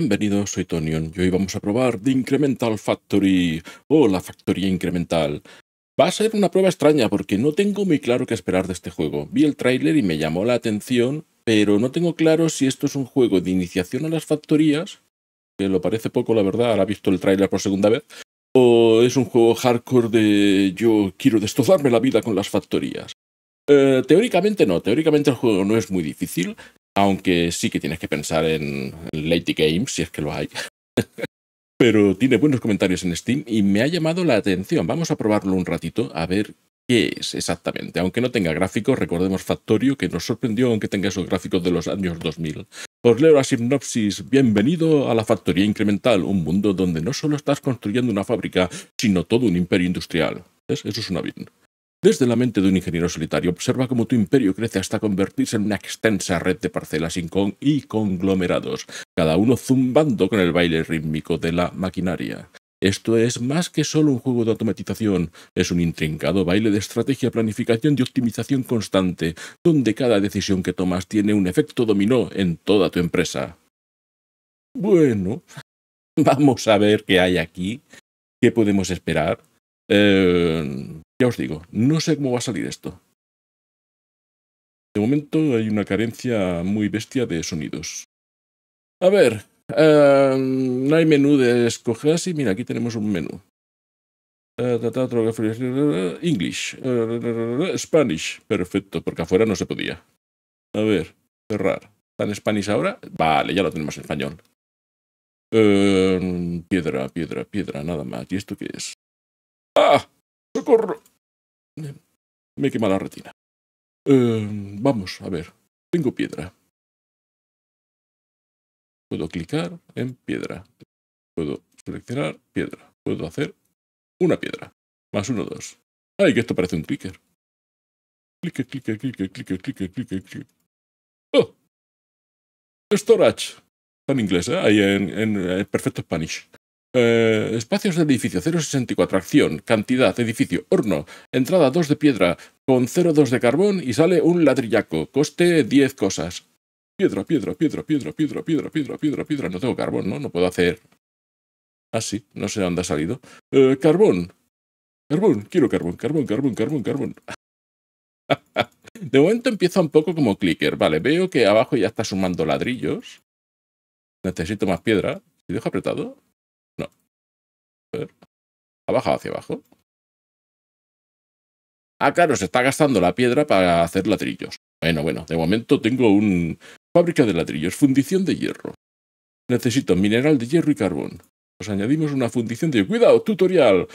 Bienvenidos, soy Tonion y hoy vamos a probar The Incremental Factory o la factoría incremental. Va a ser una prueba extraña porque no tengo muy claro qué esperar de este juego. Vi el tráiler y me llamó la atención, pero no tengo claro si esto es un juego de iniciación a las factorías, que lo parece poco la verdad, ahora he visto el tráiler por segunda vez, o es un juego hardcore de yo quiero destrozarme la vida con las factorías. Eh, teóricamente no, teóricamente el juego no es muy difícil aunque sí que tienes que pensar en, Lady Games, si es que lo hay. Pero tiene buenos comentarios en Steam y me ha llamado la atención. Vamos a probarlo un ratito a ver qué es exactamente. Aunque no tenga gráficos, recordemos Factorio, que nos sorprendió aunque tenga esos gráficos de los años 2000. Por leo la sinopsis. Bienvenido a la Factoría Incremental, un mundo donde no solo estás construyendo una fábrica, sino todo un imperio industrial. Eso es una bien. Desde la mente de un ingeniero solitario, observa cómo tu imperio crece hasta convertirse en una extensa red de parcelas y conglomerados, cada uno zumbando con el baile rítmico de la maquinaria. Esto es más que solo un juego de automatización, es un intrincado baile de estrategia, planificación y optimización constante, donde cada decisión que tomas tiene un efecto dominó en toda tu empresa. Bueno, vamos a ver qué hay aquí, qué podemos esperar. Eh, ya os digo, no sé cómo va a salir esto. De momento hay una carencia muy bestia de sonidos. A ver, em, no hay menú de escoger así. Mira, aquí tenemos un menú. Eh, English. Eh, Spanish. Perfecto, porque afuera no se podía. A ver, cerrar. en Spanish ahora? Vale, ya lo tenemos en español. Em, piedra, piedra, piedra, nada más. ¿Y esto qué es? ¡Ah! ¡Socorro! Me quema la retina. Em, vamos, a ver. Tengo piedra. Puedo clicar en piedra. Puedo seleccionar piedra. Puedo hacer una piedra. Más uno, dos. Ay, que esto parece un clicker. Clique, clique, clique, clicker, clicker, clique, clicker. ¡Oh! Storage. Está en inglés, ¿eh? Ahí en, en perfecto Spanish. Eh, espacios del edificio 064, acción, cantidad, edificio, horno, entrada 2 de piedra con 0,2 de carbón y sale un ladrillaco, coste 10 cosas. Piedra, piedra, piedra, piedra, piedra, piedra, piedra, piedra, piedra. No tengo carbón, ¿no? No puedo hacer... Ah, sí, no sé dónde ha salido. Eh, carbón. Carbón, quiero carbón, carbón, carbón, carbón, carbón. de momento empieza un poco como clicker. Vale, veo que abajo ya está sumando ladrillos. Necesito más piedra. Si dejo apretado, ver. ¿Ha hacia abajo? Ah, claro, se está gastando la piedra para hacer ladrillos. Bueno, bueno, de momento tengo un... Fábrica de ladrillos, fundición de hierro. Necesito mineral de hierro y carbón. Os añadimos una fundición de... ¡Cuidado, tutorial!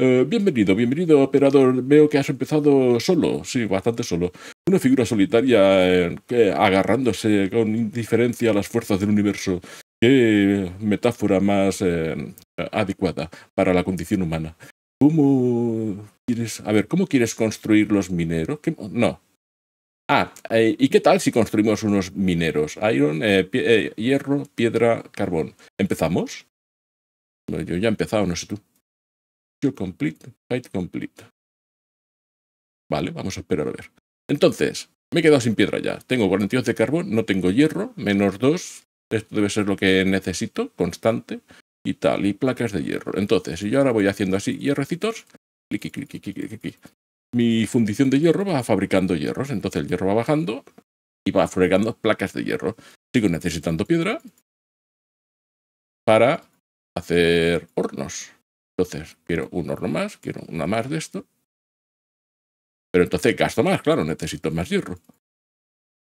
Eh, bienvenido, bienvenido, operador. Veo que has empezado solo, sí, bastante solo. Una figura solitaria eh, agarrándose con indiferencia a las fuerzas del universo. Qué metáfora más eh, eh, adecuada para la condición humana. ¿Cómo quieres, a ver, cómo quieres construir los mineros? no. Ah, eh, ¿y qué tal si construimos unos mineros? Iron, eh, hierro, piedra, carbón. ¿Empezamos? yo ya he empezado, no sé tú. Yo complete, complete. Vale, vamos a esperar a ver. Entonces, me he quedado sin piedra ya. Tengo 42 de carbón, no tengo hierro, menos 2. Esto debe ser lo que necesito, constante y tal, y placas de hierro. Entonces, si yo ahora voy haciendo así hierrecitos, clic, clic, clic, clic, Mi fundición de hierro va fabricando hierros, entonces el hierro va bajando y va fregando placas de hierro. Sigo necesitando piedra para hacer hornos. Entonces, quiero un horno más, quiero una más de esto. Pero entonces gasto más, claro, necesito más hierro.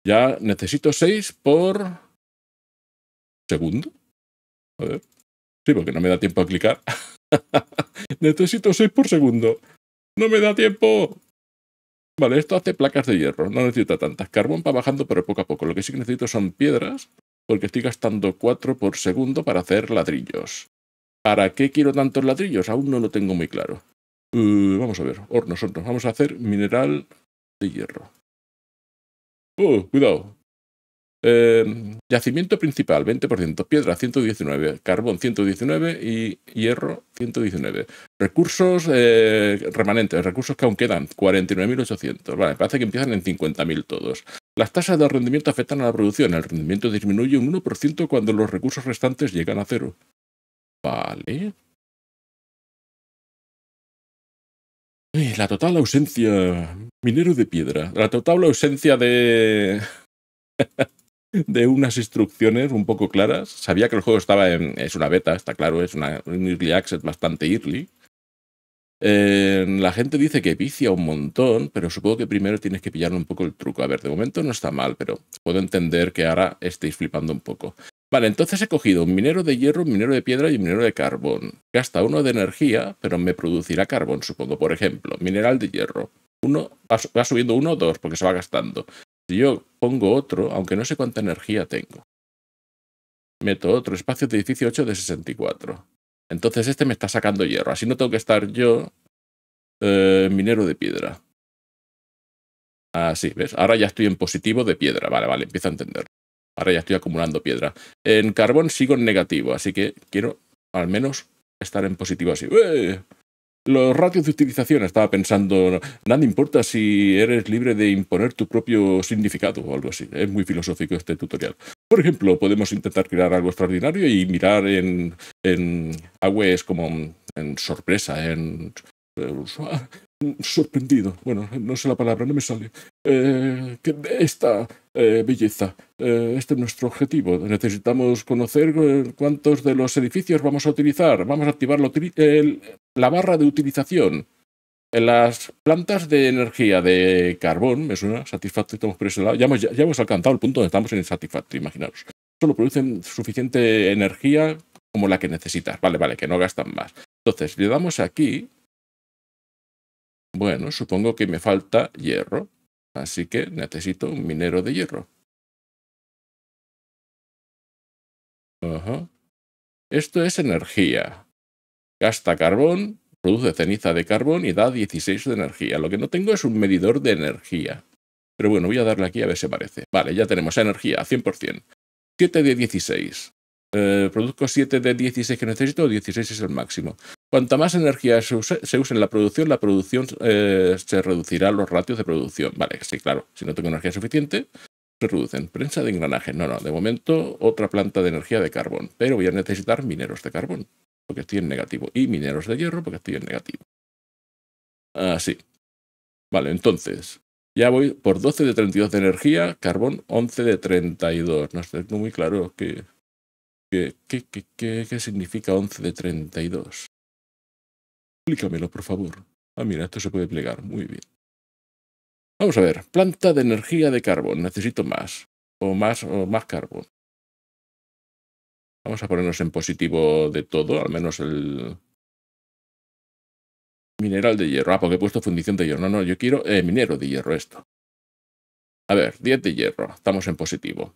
Ya necesito 6 por segundo. A ver. Sí, porque no me da tiempo a clicar. necesito 6 por segundo. No me da tiempo. Vale, esto hace placas de hierro. No necesita tantas. Carbón va bajando, pero poco a poco. Lo que sí que necesito son piedras, porque estoy gastando 4 por segundo para hacer ladrillos. ¿Para qué quiero tantos ladrillos? Aún no lo tengo muy claro. Uh, vamos a ver, hornos, hornos. Vamos a hacer mineral de hierro. Oh, cuidado. Em, yacimiento principal, 20%, piedra 119, carbón 119 y hierro 119. Recursos eh, remanentes, recursos que aún quedan, 49.800. Vale, parece que empiezan en 50.000 todos. Las tasas de rendimiento afectan a la producción. El rendimiento disminuye un 1% cuando los recursos restantes llegan a cero. Vale. La total ausencia. Minero de piedra. La total ausencia de. de unas instrucciones un poco claras. Sabía que el juego estaba en. Es una beta, está claro, es un early access bastante early. la gente dice que vicia un montón, pero supongo que primero tienes que pillar un poco el truco. A ver, de momento no está mal, pero puedo entender que ahora estéis flipando un poco. Vale, entonces he cogido un minero de hierro, un minero de piedra y un minero de carbón. Gasta uno de energía, pero me producirá carbón, supongo. Por ejemplo, mineral de hierro. Uno va subiendo uno o dos porque se va gastando. Si yo pongo otro, aunque no sé cuánta energía tengo, meto otro espacio de edificio de 64. Entonces este me está sacando hierro. Así no tengo que estar yo eh, minero de piedra. Así, ¿ves? Ahora ya estoy en positivo de piedra. Vale, vale, empiezo a entender. Ahora ya estoy acumulando piedra. En carbón sigo en negativo, así que quiero al menos estar en positivo así los ratios de utilización. Estaba pensando, nada importa si eres libre de imponer tu propio significado o algo así. Es muy filosófico este tutorial. Por ejemplo, podemos intentar crear algo extraordinario y mirar en, en AWS e como en sorpresa, en eh, sorprendido, bueno, no sé la palabra, no me sale, eh, que esta eh, belleza, eh, este es nuestro objetivo, necesitamos conocer cuántos de los edificios vamos a utilizar, vamos a activar la, barra de utilización. En las plantas de energía de carbón, me suena satisfactorio, estamos por ya hemos, alcanzado el punto donde estamos en el satisfactorio, imaginaros. Solo producen suficiente energía como la que necesitas, vale, vale, que no gastan más. Entonces, le damos aquí bueno, supongo que me falta hierro, así que necesito un minero de hierro. Ajá. Esto es energía. Gasta carbón, produce ceniza de carbón y da 16 de energía. Lo que no tengo es un medidor de energía. Pero bueno, voy a darle aquí a ver si parece. Vale, ya tenemos energía, 100%. 7 de 16. Eh, produzco 7 de 16 que necesito, 16 es el máximo. Cuanta más energía se use, en la producción, la producción eh, se reducirá los ratios de producción. Vale, sí, claro, si no tengo energía suficiente, se reducen. Prensa de engranaje. No, no, de momento otra planta de energía de carbón, pero voy a necesitar mineros de carbón, porque estoy en negativo, y mineros de hierro, porque estoy en negativo. Así. Ah, vale, entonces, ya voy por 12 de 32 de energía, carbón 11 de 32. No estoy muy claro qué, qué, qué, qué, significa 11 de 32. Explícamelo, por favor. Ah, mira, esto se puede plegar. Muy bien. Vamos a ver. Planta de energía de carbón. Necesito más. O más, o más carbón. Vamos a ponernos en positivo de todo, al menos el mineral de hierro. Ah, porque he puesto fundición de hierro. No, no, yo quiero eh, minero de hierro esto. A ver, 10 de hierro. Estamos en positivo.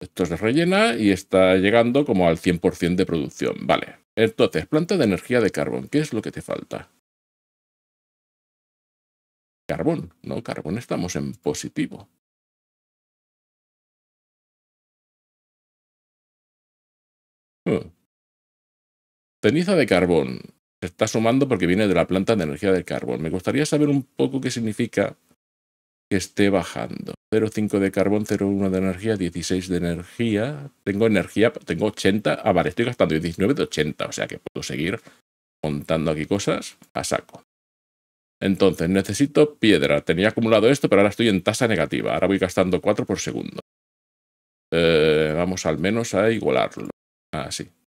Esto se rellena y está llegando como al 100% de producción. Vale, entonces, planta de energía de carbón, ¿qué es lo que te falta? Carbón, no, carbón estamos en positivo. Teniza hmm. de carbón. Se está sumando porque viene de la planta de energía de carbón. Me gustaría saber un poco qué significa esté bajando. 0,5 de carbón, 0,1 de energía, 16 de energía. Tengo energía, tengo 80. Ah, vale, estoy gastando 19 de 80, o sea que puedo seguir montando aquí cosas a saco. Entonces, necesito piedra. Tenía acumulado esto, pero ahora estoy en tasa negativa. Ahora voy gastando 4 por segundo. Eh, vamos al menos a igualarlo. Así. Ah,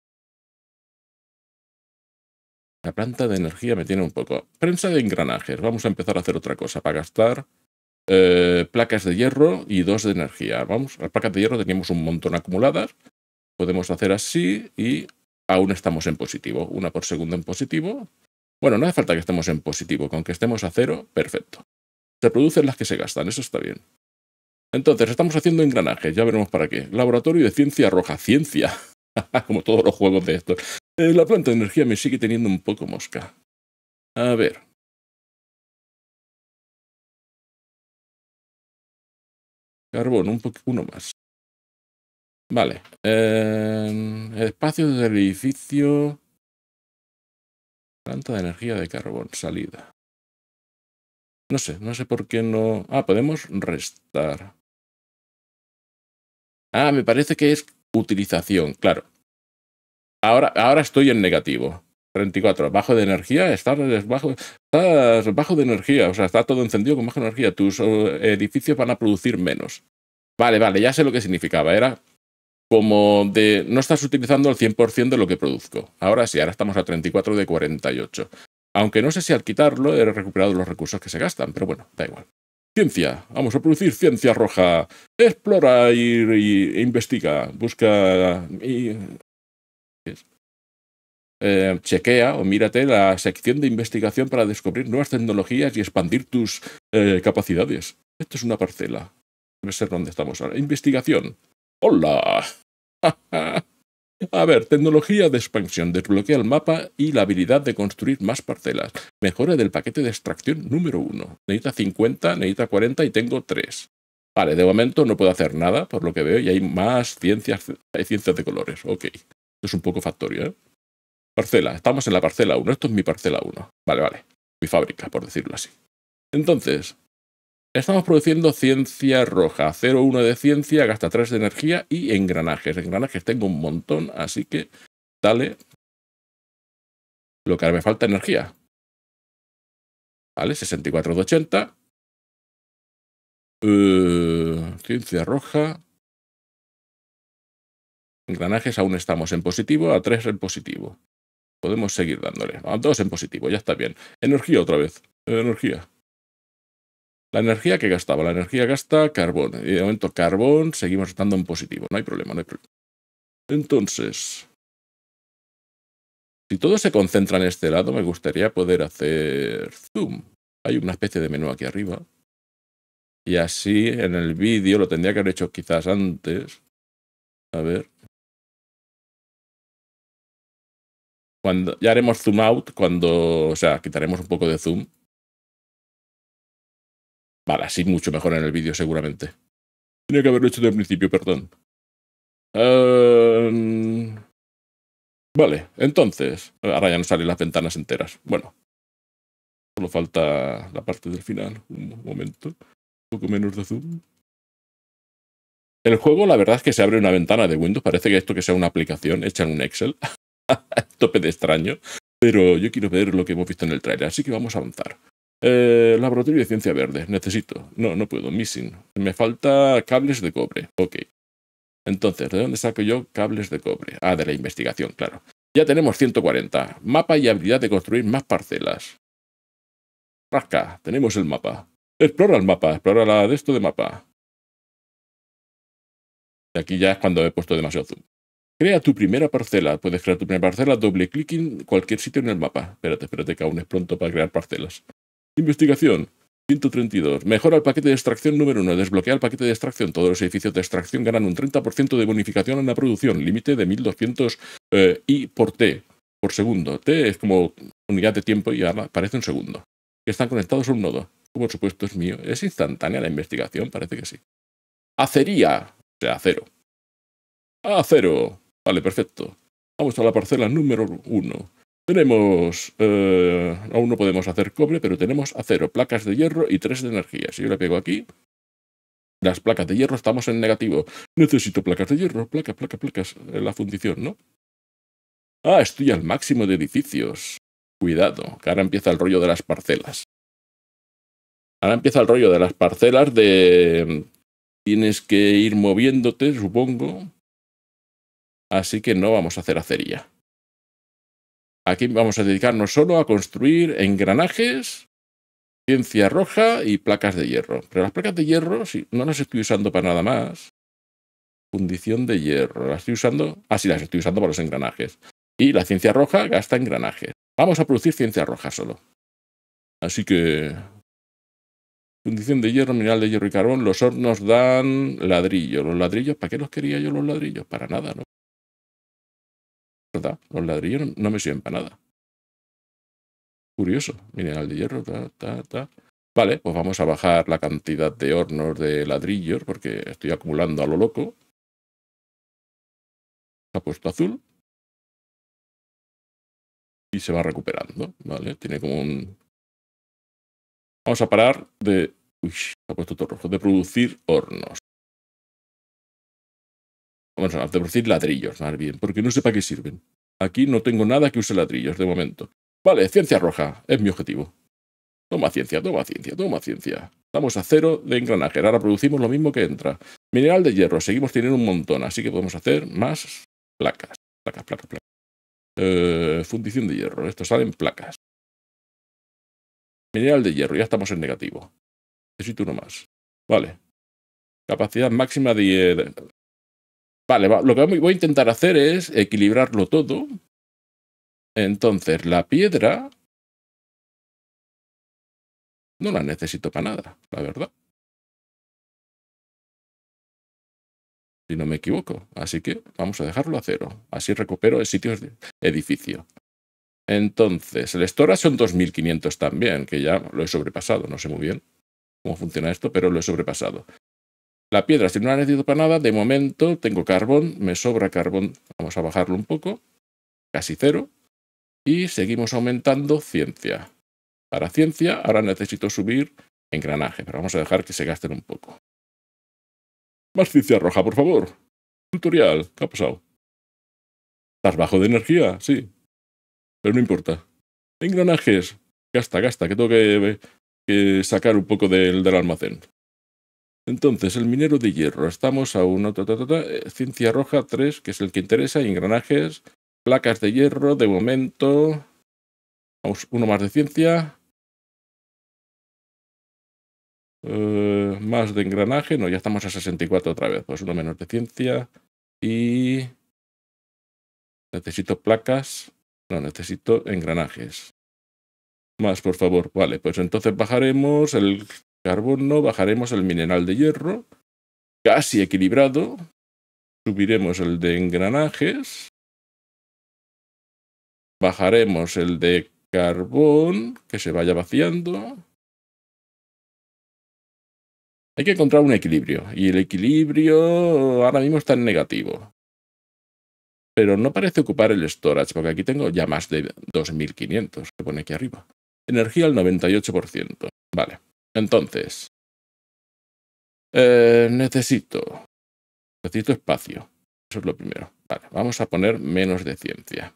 la planta de energía me tiene un poco. Prensa de engranajes. Vamos a empezar a hacer otra cosa para gastar eh, placas de hierro y dos de energía. Vamos, las placas de hierro teníamos un montón acumuladas. Podemos hacer así y aún estamos en positivo. Una por segundo en positivo. Bueno, no hace falta que estemos en positivo. Con que estemos a cero, perfecto. Se producen las que se gastan, eso está bien. Entonces, estamos haciendo engranajes, ya veremos para qué. Laboratorio de ciencia roja, ciencia. Como todos los juegos de estos. Eh, la planta de energía me sigue teniendo un poco mosca. A ver, Carbón, un uno más. Vale. Em, espacio del edificio. Planta de energía de carbón, salida. No sé, no sé por qué no... Ah, podemos restar. Ah, me parece que es utilización, claro. Ahora, ahora estoy en negativo. 34, bajo de energía, estás bajo, estás bajo de energía, o sea, está todo encendido con baja energía, tus eh, edificios van a producir menos. Vale, vale, ya sé lo que significaba, era como de no estás utilizando el 100% de lo que produzco. Ahora sí, ahora estamos a 34 de 48. Aunque no sé si al quitarlo he recuperado los recursos que se gastan, pero bueno, da igual. Ciencia, vamos a producir ciencia roja. Explora e investiga, busca y... Eh, chequea o mírate la sección de investigación para descubrir nuevas tecnologías y expandir tus eh, capacidades. Esto es una parcela. Debe ser dónde estamos ahora. Investigación. ¡Hola! A ver, tecnología de expansión. Desbloquea el mapa y la habilidad de construir más parcelas. Mejora del paquete de extracción número 1. Necesita 50, necesita 40 y tengo 3. Vale, de momento no puedo hacer nada, por lo que veo, y hay más ciencias, ciencias de colores. Ok. es un poco factorio, ¿eh? Parcela, estamos en la parcela 1, esto es mi parcela 1. Vale, vale, mi fábrica, por decirlo así. Entonces, estamos produciendo ciencia roja, 0,1 de ciencia, gasta 3 de energía y engranajes. Engranajes tengo un montón, así que dale lo que ahora me falta energía. Vale, 64 de 80. Eh, ciencia roja. Engranajes aún estamos en positivo, a 3 en positivo. Podemos seguir dándole. Vamos, todos en positivo, ya está bien. Energía otra vez. Energía. La energía que gastaba, la energía gasta carbón. Y de momento carbón seguimos estando en positivo. No hay problema, no hay problema. Entonces, si todo se concentra en este lado, me gustaría poder hacer zoom. Hay una especie de menú aquí arriba. Y así en el vídeo lo tendría que haber hecho quizás antes. A ver, Cuando, ya haremos zoom out cuando, o sea, quitaremos un poco de zoom. Vale, así mucho mejor en el vídeo seguramente. Tenía que haberlo hecho desde el principio, perdón. Em, vale, entonces, ahora ya no salen las ventanas enteras. Bueno, solo falta la parte del final. Un momento, un poco menos de zoom. El juego, la verdad es que se abre una ventana de Windows. Parece que esto que sea una aplicación hecha en un Excel. tope de extraño, pero yo quiero ver lo que hemos visto en el trailer, así que vamos a avanzar. Eh, laboratorio de ciencia verde, necesito. No, no puedo, missing. Me falta cables de cobre, ok. Entonces, ¿de dónde saco yo cables de cobre? Ah, de la investigación, claro. Ya tenemos 140. Mapa y habilidad de construir más parcelas. Rasca, tenemos el mapa. Explora el mapa, explora la de esto de mapa. Y aquí ya es cuando he puesto demasiado zoom. Crea tu primera parcela. Puedes crear tu primera parcela doble clic en cualquier sitio en el mapa. Espérate, espérate que aún es pronto para crear parcelas. Investigación. 132. Mejora el paquete de extracción número 1. Desbloquea el paquete de extracción. Todos los edificios de extracción ganan un 30% de bonificación en la producción. Límite de 1200 I eh, por T por segundo. T es como unidad de tiempo y ahora parece un segundo. están conectados a un nodo. Como por supuesto es mío. Es instantánea la investigación, parece que sí. Acería. O sea, acero. Acero. Vale, perfecto. Vamos a la parcela número uno. Tenemos... Eh, aún no podemos hacer cobre, pero tenemos acero, placas de hierro y tres de energía. Si yo le pego aquí... Las placas de hierro estamos en negativo. Necesito placas de hierro, placas, placas, eh, placas. La fundición, ¿no? Ah, estoy al máximo de edificios. Cuidado, que ahora empieza el rollo de las parcelas. Ahora empieza el rollo de las parcelas de... Tienes que ir moviéndote, supongo así que no vamos a hacer acería. Aquí vamos a dedicarnos solo a construir engranajes, ciencia roja y placas de hierro. Pero las placas de hierro no las estoy usando para nada más. Fundición de hierro, las estoy usando. Ah, sí, las estoy usando para los engranajes. Y la ciencia roja gasta engranajes. Vamos a producir ciencia roja solo. Así que. Fundición de hierro, mineral de hierro y carbón. Los hornos dan ladrillo. ¿Los ladrillos? ¿Para qué los quería yo los ladrillos? Para nada, ¿no? ¿verdad? Los ladrillos no, me sirven para nada. Curioso, mineral de hierro, ta, ta, ta. Vale, pues vamos a bajar la cantidad de hornos de ladrillos porque estoy acumulando a lo loco. Se ha puesto azul. Y se va recuperando, ¿vale? Tiene como un... Vamos a parar de... Uy, se ha puesto todo rojo. De producir hornos. Vamos a producir ladrillos, más bien, porque no sé para qué sirven. Aquí no tengo nada que use ladrillos de momento. Vale, ciencia roja, es mi objetivo. Toma ciencia, toma ciencia, toma ciencia. Estamos a cero de engranaje, ahora producimos lo mismo que entra. Mineral de hierro, seguimos teniendo un montón, así que podemos hacer más placas. Placas, placas, placas. Eh, fundición de hierro, esto salen placas. Mineral de hierro, ya estamos en negativo. Necesito uno más. Vale. Capacidad máxima de, Vale, lo que voy a intentar hacer es equilibrarlo todo. Entonces, la piedra no la necesito para nada, la verdad. Si no me equivoco. Así que vamos a dejarlo a cero. Así recupero el sitio edificio. Entonces, el estora son 2500 también, que ya lo he sobrepasado. No sé muy bien cómo funciona esto, pero lo he sobrepasado. La piedra, si no la necesito para nada, de momento tengo carbón, me sobra carbón, vamos a bajarlo un poco, casi cero, y seguimos aumentando ciencia. Para ciencia ahora necesito subir engranaje, pero vamos a dejar que se gasten un poco. Más ciencia roja, por favor. Tutorial, ¿qué ha pasado? Estás bajo de energía, sí. Pero no importa. Engranajes, gasta, gasta, que tengo que, eh, que sacar un poco del, del almacén. Entonces, el minero de hierro, estamos a uno, eh, ciencia roja 3, que es el que interesa, engranajes, placas de hierro, de momento, uno más de ciencia, eh, más de engranaje, no, ya estamos a 64 otra vez, pues uno menos de ciencia, y necesito placas, no, necesito engranajes. Más, por favor. Vale, pues entonces bajaremos el carbono, bajaremos el mineral de hierro, casi equilibrado, subiremos el de engranajes, bajaremos el de carbón, que se vaya vaciando. Hay que encontrar un equilibrio, y el equilibrio ahora mismo está en negativo. Pero no parece ocupar el storage, porque aquí tengo ya más de 2.500, se pone aquí arriba. Energía al 98%. Vale. Entonces, eh, necesito, necesito espacio. Eso es lo primero. Vale, vamos a poner menos de ciencia.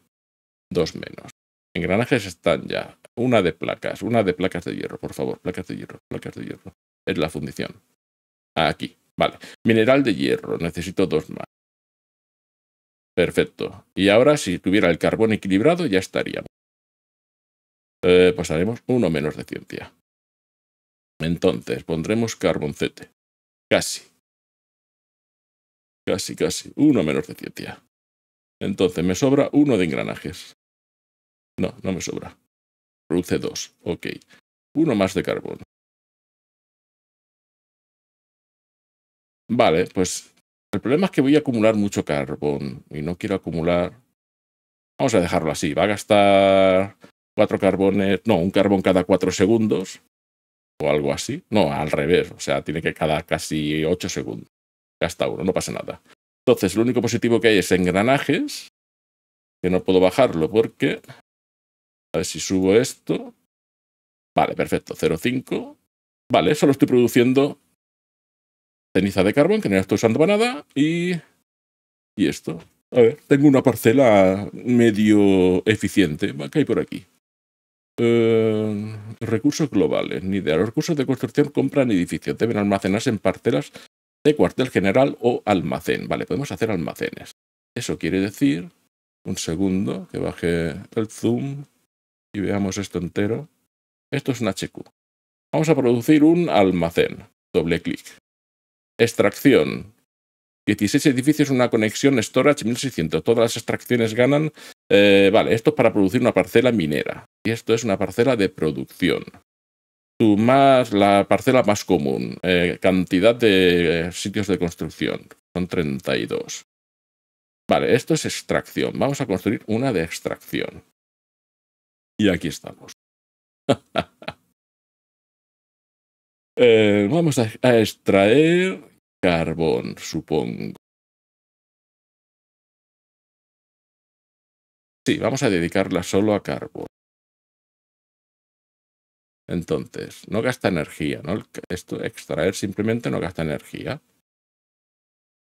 Dos menos. Engranajes están ya. Una de placas, una de placas de hierro, por favor. Placas de hierro, placas de hierro. Es la fundición. Aquí, vale. Mineral de hierro, necesito dos más. Perfecto. Y ahora, si tuviera el carbón equilibrado, ya estaríamos. Eh, pues haremos uno menos de ciencia. Entonces pondremos carboncete. Casi. Casi, casi. Uno menos de ciencia. Entonces me sobra uno de engranajes. No, no me sobra. Produce dos. Ok. Uno más de carbón. Vale, pues el problema es que voy a acumular mucho carbón y no quiero acumular... Vamos a dejarlo así. Va a gastar cuatro carbones... No, un carbón cada cuatro segundos o algo así. No, al revés, o sea, tiene que cada casi 8 segundos. Gasta uno, no pasa nada. Entonces, lo único positivo que hay es engranajes, que no puedo bajarlo porque... A ver si subo esto. Vale, perfecto, 0,5. Vale, solo estoy produciendo ceniza de carbón, que no estoy usando para nada, y... Y esto. A ver, tengo una parcela medio eficiente. a hay por aquí? Eh, recursos globales, ni de Los recursos de construcción, compran edificios deben almacenarse en parcelas de cuartel general o almacén. Vale, podemos hacer almacenes. Eso quiere decir, un segundo, que baje el zoom y veamos esto entero. Esto es un HQ. Vamos a producir un almacén. Doble clic. Extracción. 16 edificios, una conexión, storage 1600. Todas las extracciones ganan eh, vale, esto es para producir una parcela minera. Y esto es una parcela de producción. la parcela más común, eh, cantidad de eh, sitios de construcción, son 32. Vale, esto es extracción. Vamos a construir una de extracción. Y aquí estamos. vamos a extraer carbón, supongo. Sí, vamos a dedicarla solo a carbón. Entonces, no gasta energía, ¿no? Esto, extraer simplemente no gasta energía.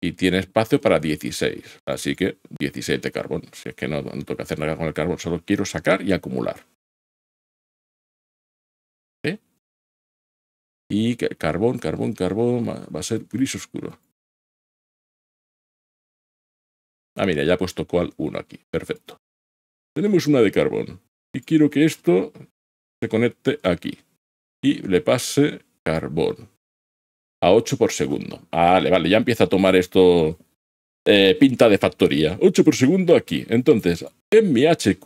Y tiene espacio para 16, así que 17 de carbón. Si es que no, no que hacer nada con el carbón, solo quiero sacar y acumular. Y carbón, carbón, carbón, va a ser gris oscuro. Ah, mira, ya he puesto cual uno aquí. Perfecto. Tenemos una de carbón y quiero que esto se conecte aquí y le pase carbón a 8 por segundo. Vale, vale, ya empieza a tomar esto eh, pinta de factoría. 8 por segundo aquí. Entonces, en mi HQ,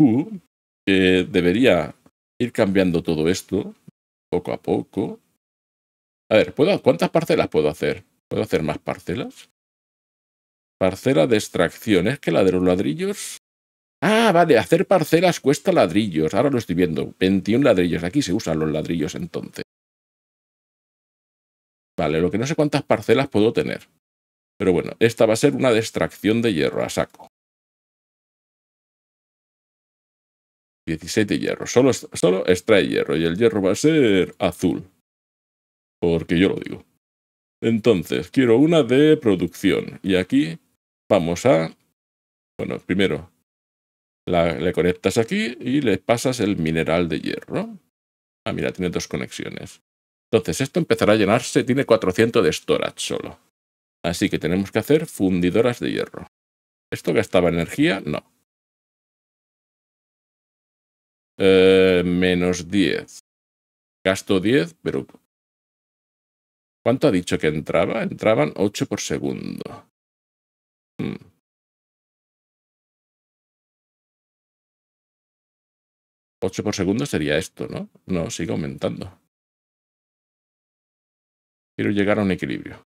que debería ir cambiando todo esto poco a poco. A ver, ¿puedo, ¿cuántas parcelas puedo hacer? ¿Puedo hacer más parcelas? Parcela de extracción. Es que la de los ladrillos Ah, vale, hacer parcelas cuesta ladrillos. Ahora lo estoy viendo. 21 ladrillos. Aquí se usan los ladrillos entonces. Vale, lo que no sé cuántas parcelas puedo tener. Pero bueno, esta va a ser una extracción de hierro a saco. 17 hierro. Solo, solo extrae hierro y el hierro va a ser azul. Porque yo lo digo. Entonces, quiero una de producción. Y aquí vamos a... Bueno, primero, le conectas aquí y le pasas el mineral de hierro. Ah, mira, tiene dos conexiones. Entonces, esto empezará a llenarse. Tiene 400 de storage solo. Así que tenemos que hacer fundidoras de hierro. ¿Esto gastaba energía? No. Eh, menos 10. Gasto 10, pero... ¿Cuánto ha dicho que entraba? Entraban 8 por segundo. Hmm. 8 por segundo sería esto, ¿no? No, sigue aumentando. Quiero llegar a un equilibrio.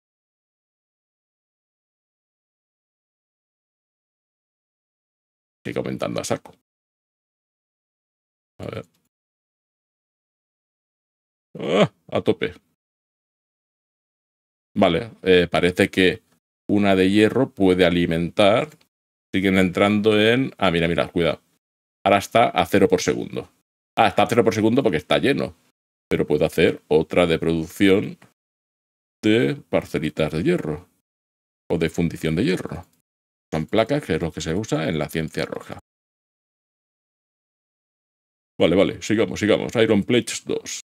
Sigue aumentando a saco. A ver. ¡Ah! A tope. Vale, eh, parece que una de hierro puede alimentar. Siguen entrando en... Ah, mira, mira, cuidado. Ahora está a cero por segundo. Ah, está a cero por segundo porque está lleno. Pero puedo hacer otra de producción de parcelitas de hierro o de fundición de hierro. Son placas que es lo que se usa en la ciencia roja. Vale, vale, sigamos, sigamos. Iron Plates 2.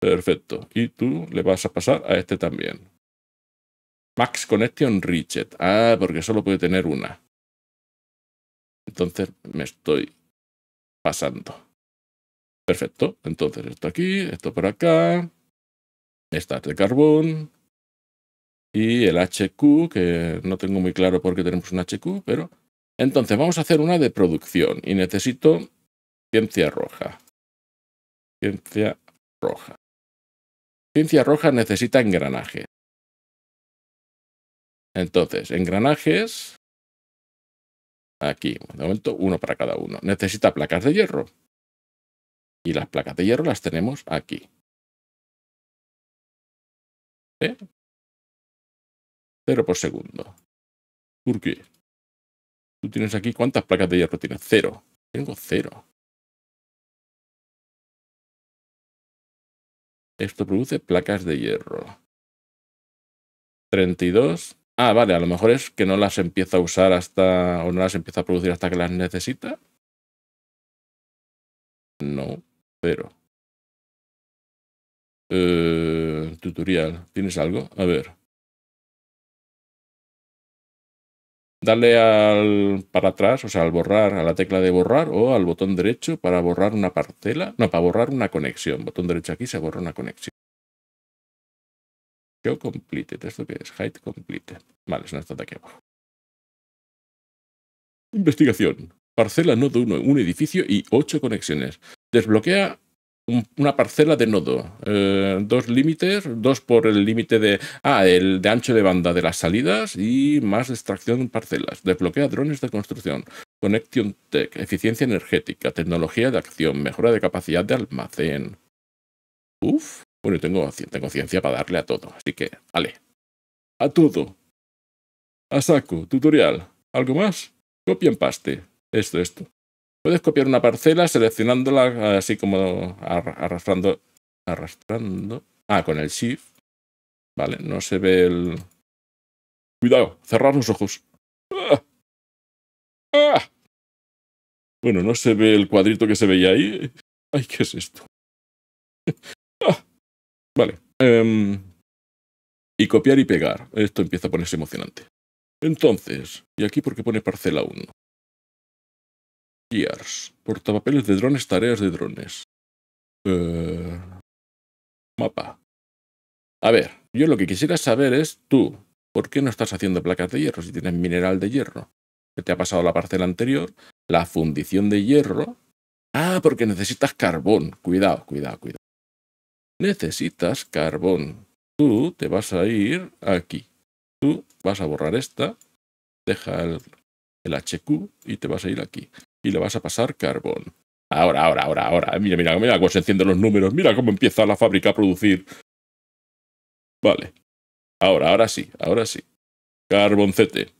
Perfecto. Y tú le vas a pasar a este también. Max Connection Richet. Ah, porque solo puede tener una. Entonces me estoy pasando. Perfecto. Entonces, esto aquí, esto por acá. Esta de este carbón. Y el HQ, que no tengo muy claro por qué tenemos un HQ, pero... Entonces, vamos a hacer una de producción. Y necesito ciencia roja. Ciencia roja. Ciencia roja necesita engranaje. Entonces, engranajes Aquí, de este momento, uno para cada uno. Necesita placas de hierro. Y las placas de hierro las tenemos aquí. ¿Eh? Cero por segundo. ¿Por qué? Tú tienes aquí, ¿cuántas placas de hierro tienes? Cero. Tengo cero. Esto produce placas de hierro. 32 ah, vale, a lo mejor es que no las empieza a usar hasta, o no las empieza a producir hasta que las necesita. No, pero... Eh, tutorial, ¿tienes algo? A ver. Dale al para atrás, o sea, al borrar, a la tecla de borrar o al botón derecho para borrar una parcela. No, para borrar una conexión. Botón derecho aquí se borra una conexión completed. ¿Esto qué es? Height complete Vale, es una estatua aquí abajo. Investigación. Parcela nodo 1, un edificio y 8 conexiones. Desbloquea una parcela de nodo. Eh, dos límites, dos por el límite de. Ah, el de ancho de banda de las salidas y más extracción en parcelas. Desbloquea drones de construcción. Connection Tech, eficiencia energética, tecnología de acción, mejora de capacidad de almacén. Uf, bueno, tengo, tengo ciencia para darle a todo, así que, vale. A todo. A saco, tutorial. ¿Algo más? Copia en paste. Esto, esto. Puedes copiar una parcela seleccionándola así como arrastrando. Arrastrando. Ah, con el shift. Vale, no se ve el. Cuidado, cerrar los ojos. ¡Ah! ¡Ah! Bueno, no se ve el cuadrito que se veía ahí. Ay, ¿qué es esto? Vale. Em, y copiar y pegar. Esto empieza a ponerse emocionante. Entonces, ¿y aquí por qué pone parcela 1? Gears. Portapapeles de drones, tareas de drones. Eh, mapa. A ver, yo lo que quisiera saber es tú, ¿por qué no estás haciendo placas de hierro si tienes mineral de hierro? ¿Qué te ha pasado la parcela anterior, la fundición de hierro. Ah, porque necesitas carbón. Cuidado, cuidado, cuidado necesitas carbón. Tú te vas a ir aquí. Tú vas a borrar esta, deja el, HQ y te vas a ir aquí. Y le vas a pasar carbón. Ahora, ahora, ahora, ahora. Mira, mira, mira cómo se encienden los números. Mira cómo empieza la fábrica a producir. Vale. Ahora, ahora sí, ahora sí. Carboncete.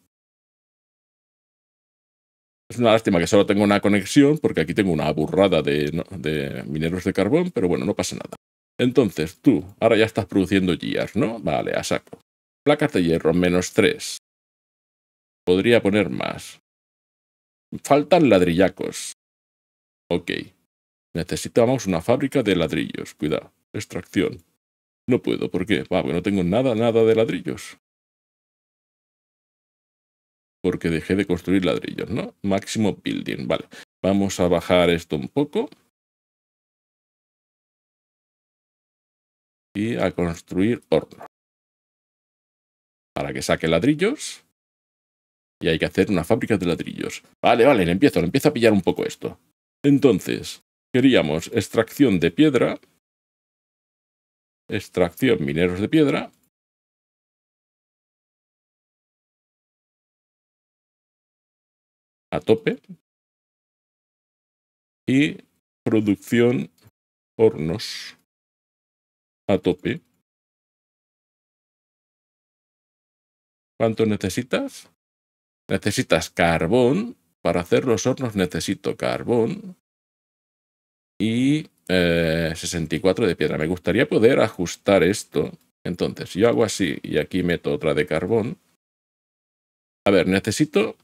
Es una lástima que solo tengo una conexión porque aquí tengo una burrada de mineros de carbón, pero bueno, no pasa nada. Entonces tú, ahora ya estás produciendo guías, ¿no? Vale, a saco. Placas de hierro, menos 3. Podría poner más. Faltan ladrillacos. Ok. Necesitamos una fábrica de ladrillos. Cuidado. Extracción. No puedo. ¿Por qué? Va, porque no tengo nada, nada de ladrillos. Porque dejé de construir ladrillos, ¿no? Máximo building. Vale. Vamos a bajar esto un poco. y a construir hornos Para que saque ladrillos. Y hay que hacer una fábrica de ladrillos. Vale, vale, le empiezo, le empiezo a pillar un poco esto. Entonces, queríamos extracción de piedra. Extracción mineros de piedra. A tope. Y producción hornos a tope. ¿Cuánto necesitas? Necesitas carbón. Para hacer los hornos necesito carbón. Y 64 eh, de piedra. Me gustaría poder ajustar esto. Entonces, yo hago así y aquí meto otra de carbón. A ver, necesito...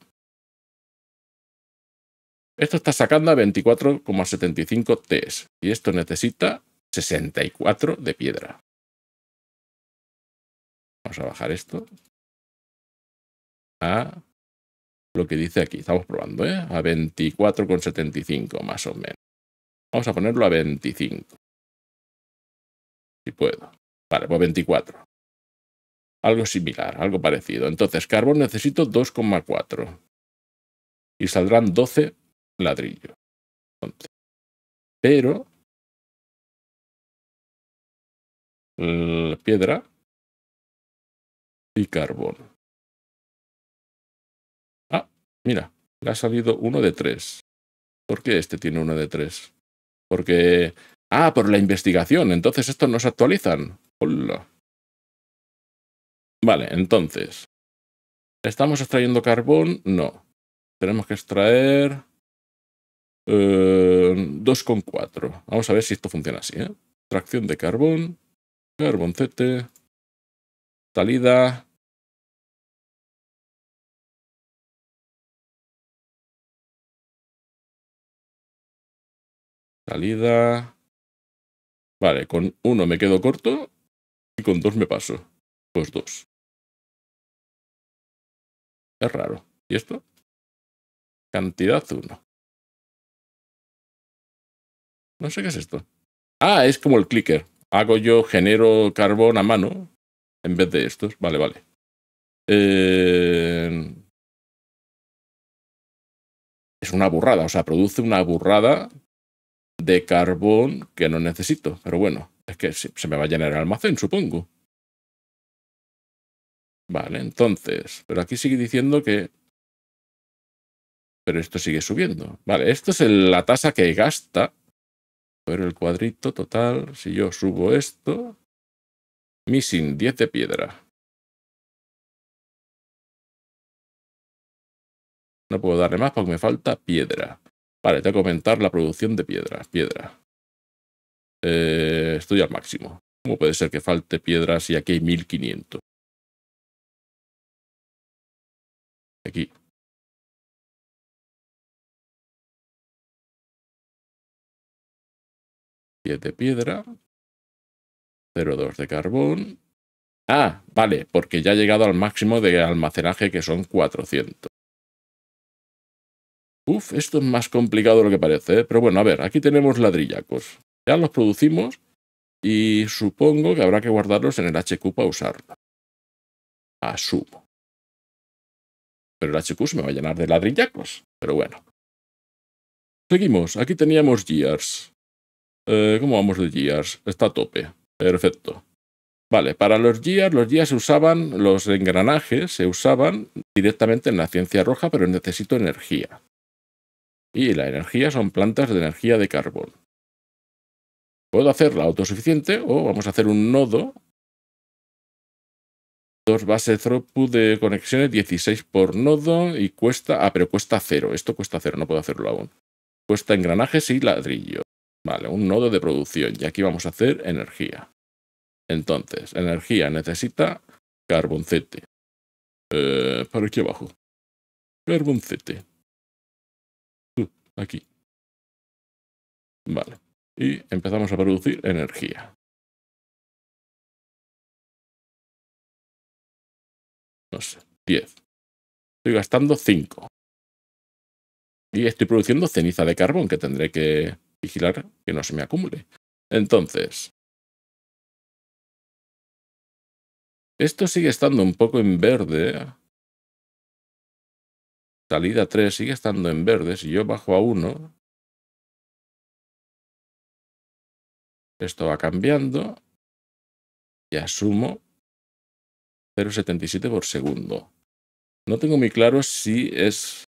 Esto está sacando a 24,75 Ts. Y esto necesita 64 de piedra. Vamos a bajar esto a lo que dice aquí. Estamos probando, ¿eh? A 24,75 más o menos. Vamos a ponerlo a 25. Si puedo. Vale, pues 24. Algo similar, algo parecido. Entonces, carbón necesito 2,4. Y saldrán 12 ladrillos. Pero piedra y carbón. Ah, mira, le ha salido uno de tres. ¿Por qué este tiene uno de tres? Porque... Ah, por la investigación. Entonces estos no se actualizan. Hola. Vale, entonces. ¿Estamos extrayendo carbón? No. Tenemos que extraer... Eh, con 2,4. Vamos a ver si esto funciona así. ¿eh? Tracción de carbón. Carboncete. Salida. Salida. Vale, con uno me quedo corto y con dos me paso. Pues dos. Es raro. ¿Y esto? Cantidad uno. No sé qué es esto. Ah, es como el clicker hago yo, genero carbón a mano en vez de estos. Vale, vale. Eh, es una burrada, o sea, produce una burrada de carbón que no necesito. Pero bueno, es que se me va a llenar el almacén, supongo. Vale, entonces, pero aquí sigue diciendo que... Pero esto sigue subiendo. Vale, esto es la tasa que gasta ver el cuadrito total, si yo subo esto, missing 10 de piedra. No puedo darle más porque me falta piedra. Vale, tengo que aumentar la producción de piedra. Piedra. Eh, estoy al máximo. ¿Cómo puede ser que falte piedra si aquí hay 1500? Aquí, de piedra, 0,2 de carbón. Ah, vale, porque ya he llegado al máximo de almacenaje que son 400. Uf, esto es más complicado de lo que parece, ¿eh? pero bueno, a ver, aquí tenemos ladrillacos. Ya los producimos y supongo que habrá que guardarlos en el HQ para usarlo. Asumo. Pero el HQ se me va a llenar de ladrillacos, pero bueno. Seguimos, aquí teníamos Gears. Eh, ¿Cómo vamos de gears? Está a tope. Perfecto. Vale, para los gears, los gears se usaban, los engranajes se usaban directamente en la ciencia roja, pero necesito energía. Y la energía son plantas de energía de carbón. Puedo hacerla autosuficiente o vamos a hacer un nodo. Dos bases de conexiones, 16 por nodo y cuesta... Ah, pero cuesta cero. Esto cuesta cero, no puedo hacerlo aún. Cuesta engranajes y ladrillo. Vale, un nodo de producción. Y aquí vamos a hacer energía. Entonces, energía necesita carboncete. Eh, para aquí abajo. Carboncete. Uh, aquí. Vale. Y empezamos a producir energía. No sé, 10. Estoy gastando 5. Y estoy produciendo ceniza de carbón que tendré que vigilar que no se me acumule. Entonces, esto sigue estando un poco en verde. Salida 3 sigue estando en verde. Si yo bajo a 1, esto va cambiando y asumo 0,77 por segundo. No tengo muy claro si es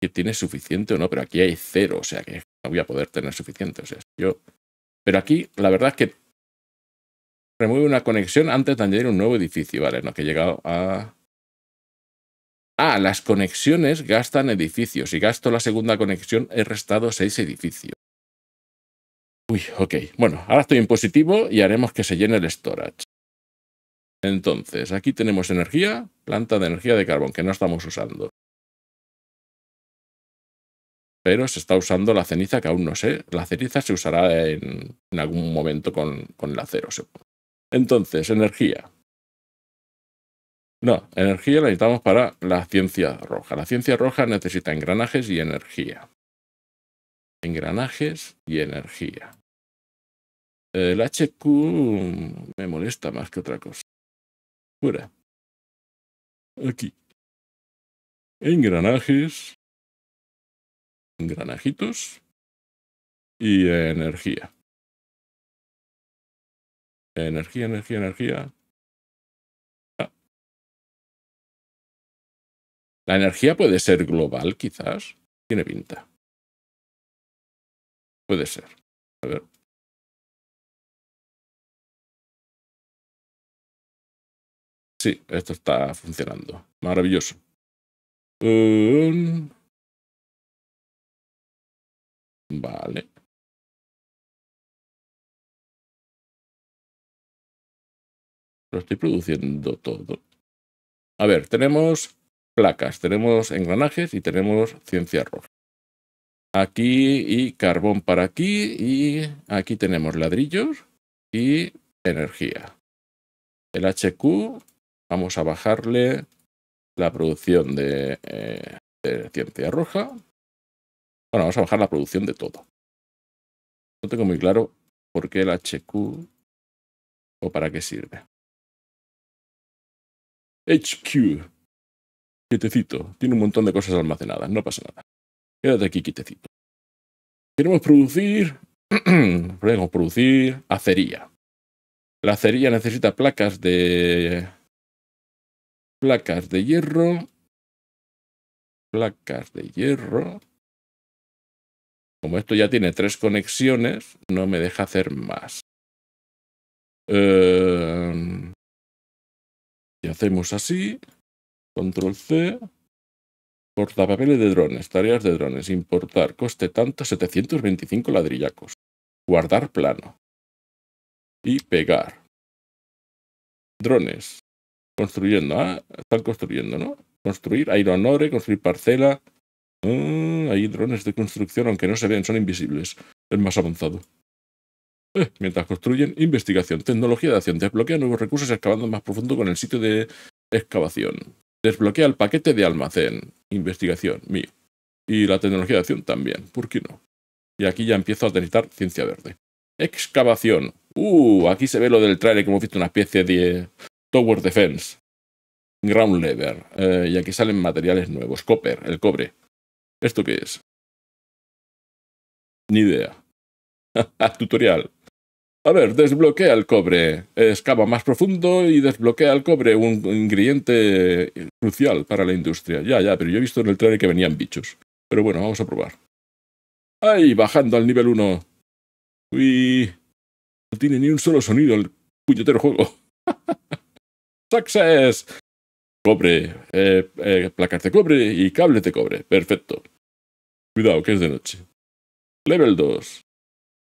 que tiene suficiente o no, pero aquí hay cero, o sea que no voy a poder tener suficientes O yo... Pero aquí la verdad es que remueve una conexión antes de añadir un nuevo edificio, ¿vale? No, que he llegado a... Ah, las conexiones gastan edificios. Si gasto la segunda conexión, he restado seis edificios. Uy, ok. Bueno, ahora estoy en positivo y haremos que se llene el storage. Entonces, aquí tenemos energía, planta de energía de carbón, que no estamos usando pero se está usando la ceniza que aún no sé. La ceniza se usará en, algún momento con, con el acero. Entonces, energía. No, energía la necesitamos para la ciencia roja. La ciencia roja necesita engranajes y energía. Engranajes y energía. El HQ me molesta más que otra cosa. Fuera. Aquí. Engranajes granajitos y energía. Energía, energía, energía. Ah. La energía puede ser global, quizás. Tiene pinta. Puede ser. A ver. Sí, esto está funcionando. Maravilloso. Vale. Lo estoy produciendo todo. A ver, tenemos placas, tenemos engranajes y tenemos ciencia roja. Aquí y carbón para aquí y aquí tenemos ladrillos y energía. El HQ, vamos a bajarle la producción de, eh, de ciencia roja bueno, vamos a bajar la producción de todo. No tengo muy claro por qué el HQ o para qué sirve. HQ. Quitecito. Tiene un montón de cosas almacenadas. No pasa nada. Quédate aquí quitecito. Queremos producir... Queremos producir acería. La acería necesita placas de... Placas de hierro. Placas de hierro. Como esto ya tiene tres conexiones, no me deja hacer más. Eh, y hacemos así. Control C. Portapapeles de drones, tareas de drones, importar, coste tanto, 725 ladrillacos. Guardar plano. Y pegar. Drones. Construyendo. Ah, están construyendo, ¿no? Construir aeronore, construir parcela, Ah, hay drones de construcción, aunque no se ven, son invisibles. es más avanzado. Eh, mientras construyen, investigación, tecnología de acción, desbloquea nuevos recursos excavando más profundo con el sitio de excavación. Desbloquea el paquete de almacén, investigación, mío. Y la tecnología de acción también, ¿por qué no? Y aquí ya empiezo a necesitar ciencia verde. Excavación. Uh, aquí se ve lo del trailer como viste visto, una especie de Tower Defense. Ground Lever. Eh, y aquí salen materiales nuevos. Copper, el cobre. ¿Esto qué es? Ni idea. Tutorial. A ver, desbloquea el cobre. Excava más profundo y desbloquea el cobre, un ingrediente crucial para la industria. Ya, ya, pero yo he visto en el trailer que venían bichos. Pero bueno, vamos a probar. ¡Ay! Bajando al nivel 1. Uy. No tiene ni un solo sonido el puñetero juego. ¡Success! Cobre, eh, eh placas de cobre y cables de cobre. Perfecto. Cuidado, que es de noche. Level 2.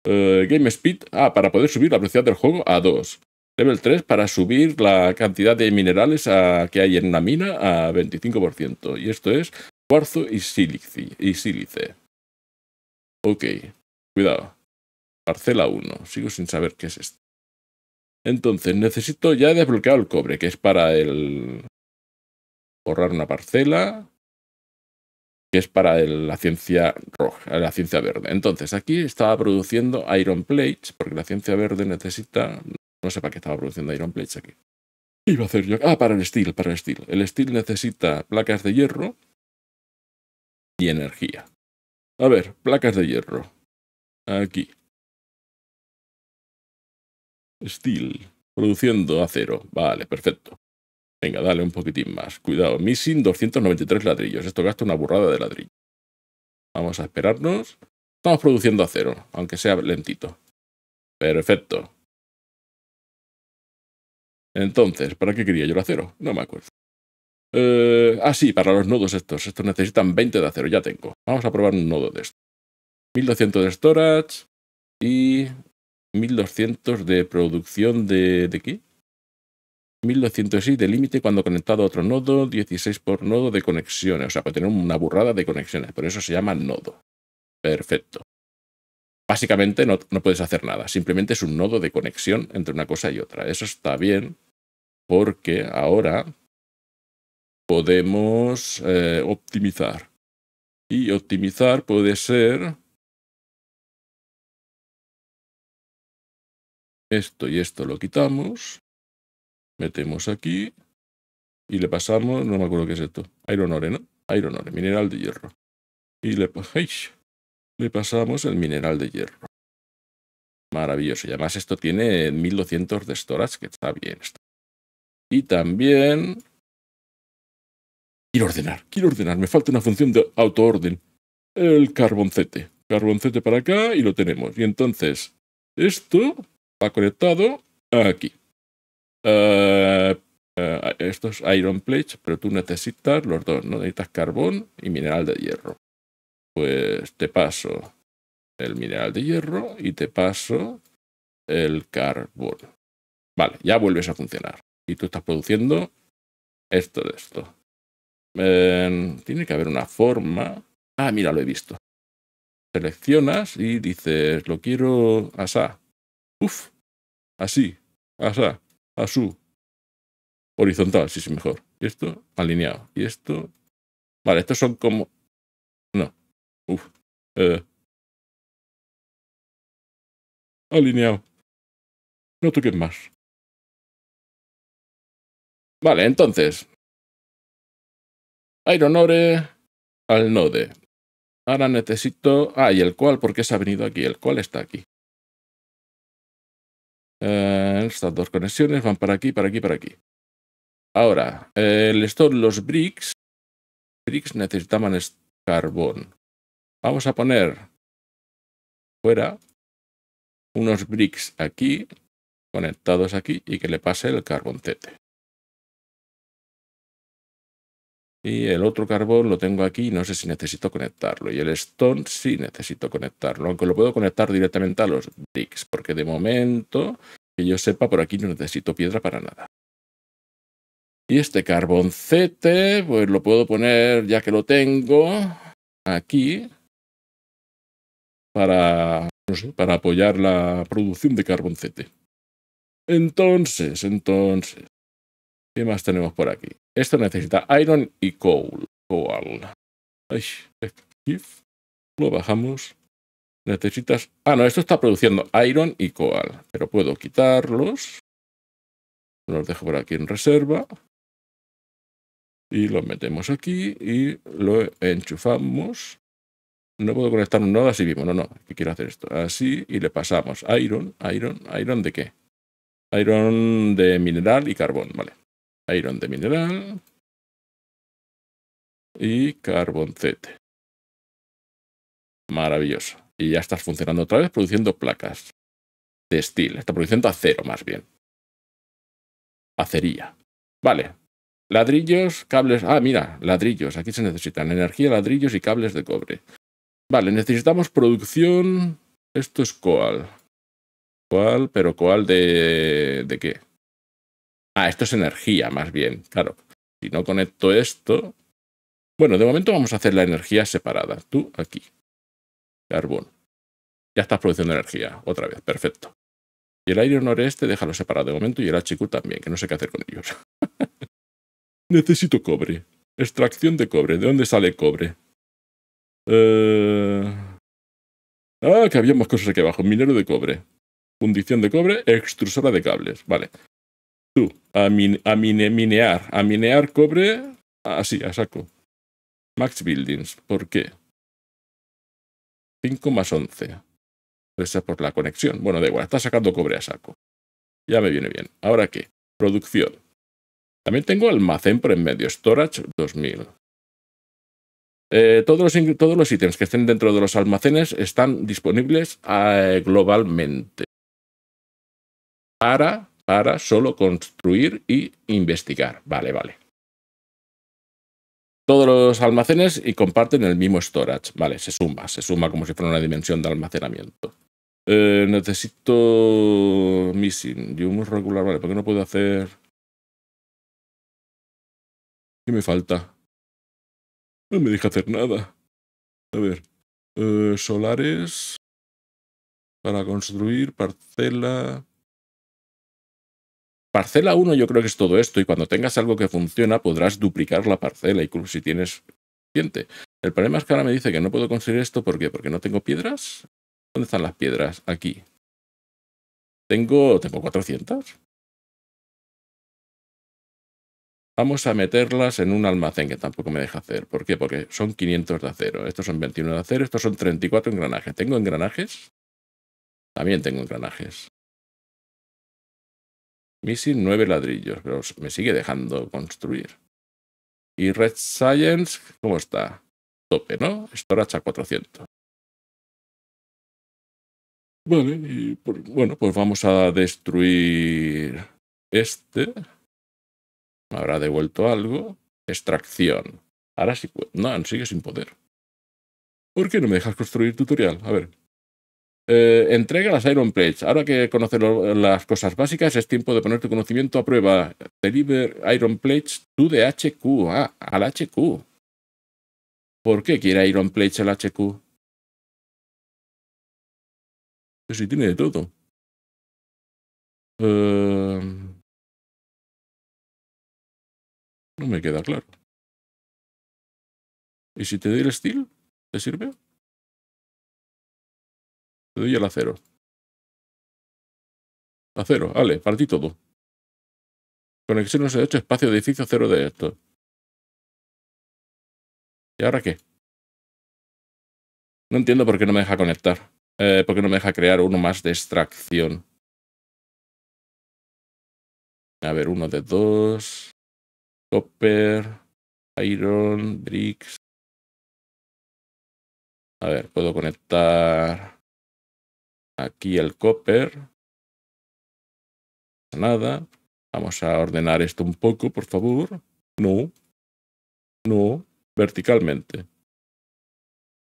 Eh, game Speed. Ah, para poder subir la velocidad del juego a 2. Level 3 para subir la cantidad de minerales que hay en una mina a 25%. Y esto es cuarzo y sílice. sílice. Ok, cuidado. Parcela 1. Sigo sin saber qué es esto. Entonces, necesito ya desbloquear el cobre, que es para el, borrar una parcela, que es para la ciencia roja, la ciencia verde. Entonces, aquí estaba produciendo iron plates, porque la ciencia verde necesita. No sé para qué estaba produciendo iron plates aquí. Iba a hacer yo. Ah, para el steel, para el steel. El steel necesita placas de hierro y energía. A ver, placas de hierro. Aquí. Steel. Produciendo acero. Vale, perfecto. Venga, dale un poquitín más. Cuidado, missing 293 ladrillos. Esto gasta una burrada de ladrillo. Vamos a esperarnos. Estamos produciendo acero, aunque sea lentito. Perfecto. Entonces, ¿para qué quería yo el acero? No me acuerdo. Eh, ah, sí, para los nodos estos. Estos necesitan 20 de acero, ya tengo. Vamos a probar un nodo de esto. 1200 de storage y 1200 de producción de... ¿De qué? 1206 de límite cuando conectado a otro nodo, 16 por nodo de conexiones. O sea, puede tener una burrada de conexiones, por eso se llama nodo. Perfecto. Básicamente no, puedes hacer nada, simplemente es un nodo de conexión entre una cosa y otra. Eso está bien porque ahora podemos eh, optimizar. Y optimizar puede ser esto y esto lo quitamos Metemos aquí y le pasamos, no me acuerdo qué es esto, iron ore, ¿no? Iron ore, mineral de hierro. Y le, le pasamos el mineral de hierro. Maravilloso. Y además esto tiene 1200 de storage, que está bien. esto Y también... Quiero ordenar, quiero ordenar. Me falta una función de autoorden. El carboncete. Carboncete para acá y lo tenemos. Y entonces, esto va conectado aquí. Eh, eh, esto es Iron Plates, pero tú necesitas los dos, ¿no? Necesitas carbón y mineral de hierro. Pues te paso el mineral de hierro y te paso el carbón. Vale, ya vuelves a funcionar. Y tú estás produciendo esto de esto. Em, tiene que haber una forma. Ah, mira, lo he visto. Seleccionas y dices, lo quiero asá. Uf, así, asá a su horizontal, si es mejor. Y esto alineado. Y esto. Vale, estos son como. No. Uf. Eh, alineado. No toques más. Vale, entonces. Ore al node. Ahora necesito. Ah, y el cual, porque se ha venido aquí. El cual está aquí. Eh, estas dos conexiones van para aquí, para aquí, para aquí. Ahora, eh, el store, los bricks. Bricks necesitaban carbón. Vamos a poner fuera unos bricks aquí, conectados aquí, y que le pase el carboncete. y el otro carbón lo tengo aquí no sé si necesito conectarlo. Y el stone sí necesito conectarlo, aunque lo puedo conectar directamente a los bricks, porque de momento, que yo sepa, por aquí no necesito piedra para nada. Y este carboncete, pues lo puedo poner, ya que lo tengo, aquí, para, para apoyar la producción de carboncete. Entonces, entonces, ¿Qué más tenemos por aquí? Esto necesita iron y coal. coal. lo bajamos. Necesitas... Ah, no, esto está produciendo iron y coal. Pero puedo quitarlos. Los dejo por aquí en reserva. Y lo metemos aquí y lo enchufamos. No puedo conectar un nodo así mismo. No, no. que quiero hacer esto? Así y le pasamos iron, iron, iron de qué? Iron de mineral y carbón. Vale iron de mineral y carboncete. Maravilloso. Y ya estás funcionando otra vez produciendo placas de estilo. Está produciendo acero más bien. Acería. Vale. Ladrillos, cables. Ah, mira, ladrillos. Aquí se necesitan energía, ladrillos y cables de cobre. Vale, necesitamos producción. Esto es coal. Coal, pero coal de. ¿De qué? Ah, esto es energía, más bien. Claro, si no conecto esto... Bueno, de momento vamos a hacer la energía separada. Tú aquí. Carbón. Ya estás produciendo energía, otra vez, perfecto. Y el aire noreste déjalo separado de momento y el HQ también, que no sé qué hacer con ellos. Necesito cobre. Extracción de cobre. ¿De dónde sale cobre? Eh, ah, que había más cosas aquí abajo. Minero de cobre. Fundición de cobre, extrusora de cables. Vale a, minear, a minear cobre así, ah, a saco. Max Buildings, ¿por qué? 5 más 11. Esa por la conexión. Bueno, da igual, está sacando cobre a saco. Ya me viene bien. ¿Ahora qué? Producción. También tengo almacén por en medio, storage 2000. Eh, todos, los, ítems que estén dentro de los almacenes están disponibles eh, globalmente para para solo construir y investigar. Vale, vale. Todos los almacenes y comparten el mismo storage. Vale, se suma, se suma como si fuera una dimensión de almacenamiento. Eh, necesito missing y regular. Vale, ¿por qué no puedo hacer? ¿Qué me falta? No me deja hacer nada. A ver. Eh, solares. Para construir parcela. Parcela 1 yo creo que es todo esto y cuando tengas algo que funciona podrás duplicar la parcela y si tienes suficiente. El problema es que ahora me dice que no puedo conseguir esto ¿por qué? porque no tengo piedras. ¿Dónde están las piedras? Aquí. Tengo, tengo 400. Vamos a meterlas en un almacén que tampoco me deja hacer. ¿Por qué? Porque son 500 de acero. Estos son 21 de acero. Estos son 34 engranajes. ¿Tengo engranajes? También tengo engranajes. Missing nueve ladrillos, pero me sigue dejando construir. Y Red Science, ¿cómo está? Tope, ¿no? Storage a 400. Vale, y bueno, pues vamos a destruir este. Me Habrá devuelto algo. Extracción. Ahora sí, no, sigue sin poder. ¿Por qué no me dejas construir tutorial? A ver. Eh, entrega las Iron Plates. Ahora que conoces las cosas básicas, es tiempo de poner tu conocimiento a prueba. Deliver Iron Plates to de HQ ah, al HQ. ¿Por qué quiere Iron Plates el HQ? si tiene de todo. Eh, no me queda claro. ¿Y si te doy el Steel? ¿Te sirve? Le doy el acero. Acero, vale, partí todo. Conexión se ha hecho. espacio edificio cero de esto. ¿Y ahora qué? No entiendo por qué no me deja conectar. Eh, por qué no me deja crear uno más de extracción. A ver, uno de dos. Copper, Iron, Bricks. A ver, puedo conectar Aquí el copper. Nada. Vamos a ordenar esto un poco, por favor. No. No. Verticalmente.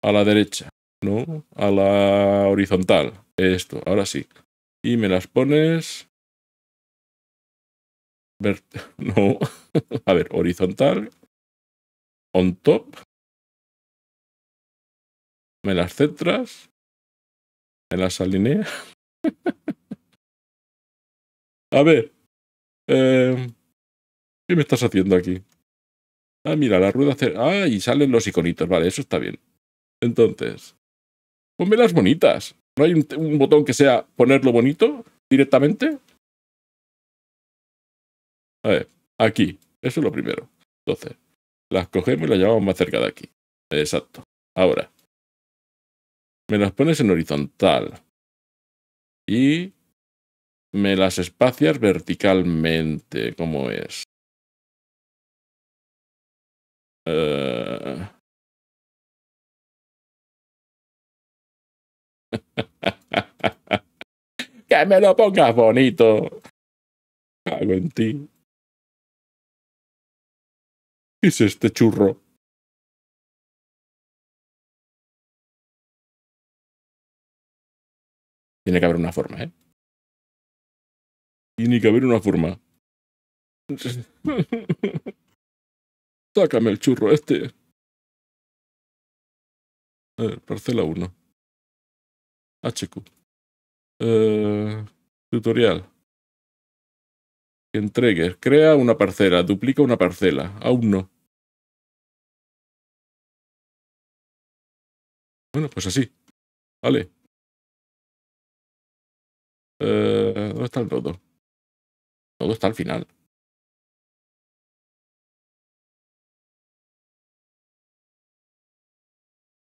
A la derecha. No. A la horizontal. Esto. Ahora sí. Y me las pones. no. a ver, horizontal. On top. Me las centras las alinea? A ver. Eh, ¿Qué me estás haciendo aquí? Ah, mira, la rueda... Ah, y salen los iconitos. Vale, eso está bien. Entonces, ponme las bonitas. ¿No hay un, un botón que sea ponerlo bonito directamente? A ver, aquí. Eso es lo primero. Entonces, las cogemos y las llevamos más cerca de aquí. Exacto. Ahora, me las pones en horizontal y me las espacias verticalmente, como es. Eh. que me lo pongas bonito. Hago en ti. ¿Qué es este churro? Tiene que haber una forma, ¿eh? Tiene que haber una forma. Sácame el churro este. parcela 1. HQ. Eh, tutorial. Entregues. Crea una parcela. Duplica una parcela. Aún no. Bueno, pues así. Vale. Eh, ¿Dónde está el todo? Todo está al final.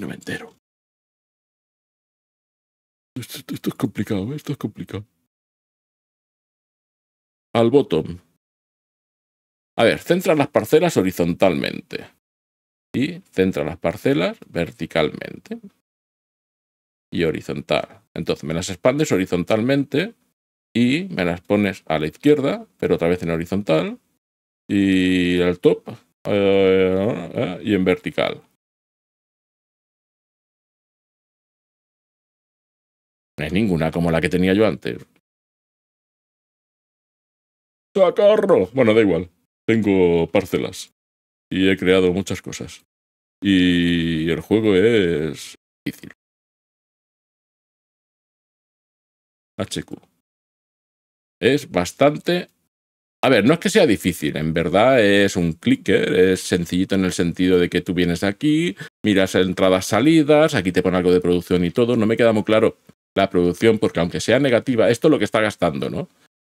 No me entero. Esto, es complicado, ¿eh? esto es complicado. Al botón. A ver, centra las parcelas horizontalmente. Y centra las parcelas verticalmente y horizontal. Entonces me las expandes horizontalmente y me las pones a la izquierda, pero otra vez en horizontal y al top eh, eh, y en vertical. No hay ninguna como la que tenía yo antes. ¡Sacarro! Bueno, da igual. Tengo parcelas. Y he creado muchas cosas. Y el juego es difícil. HQ. Es bastante... A ver, no es que sea difícil, en verdad es un clicker, es sencillito en el sentido de que tú vienes aquí, miras entradas, salidas, aquí te pone algo de producción y todo. No me queda muy claro la producción porque aunque sea negativa, esto es lo que está gastando, ¿no?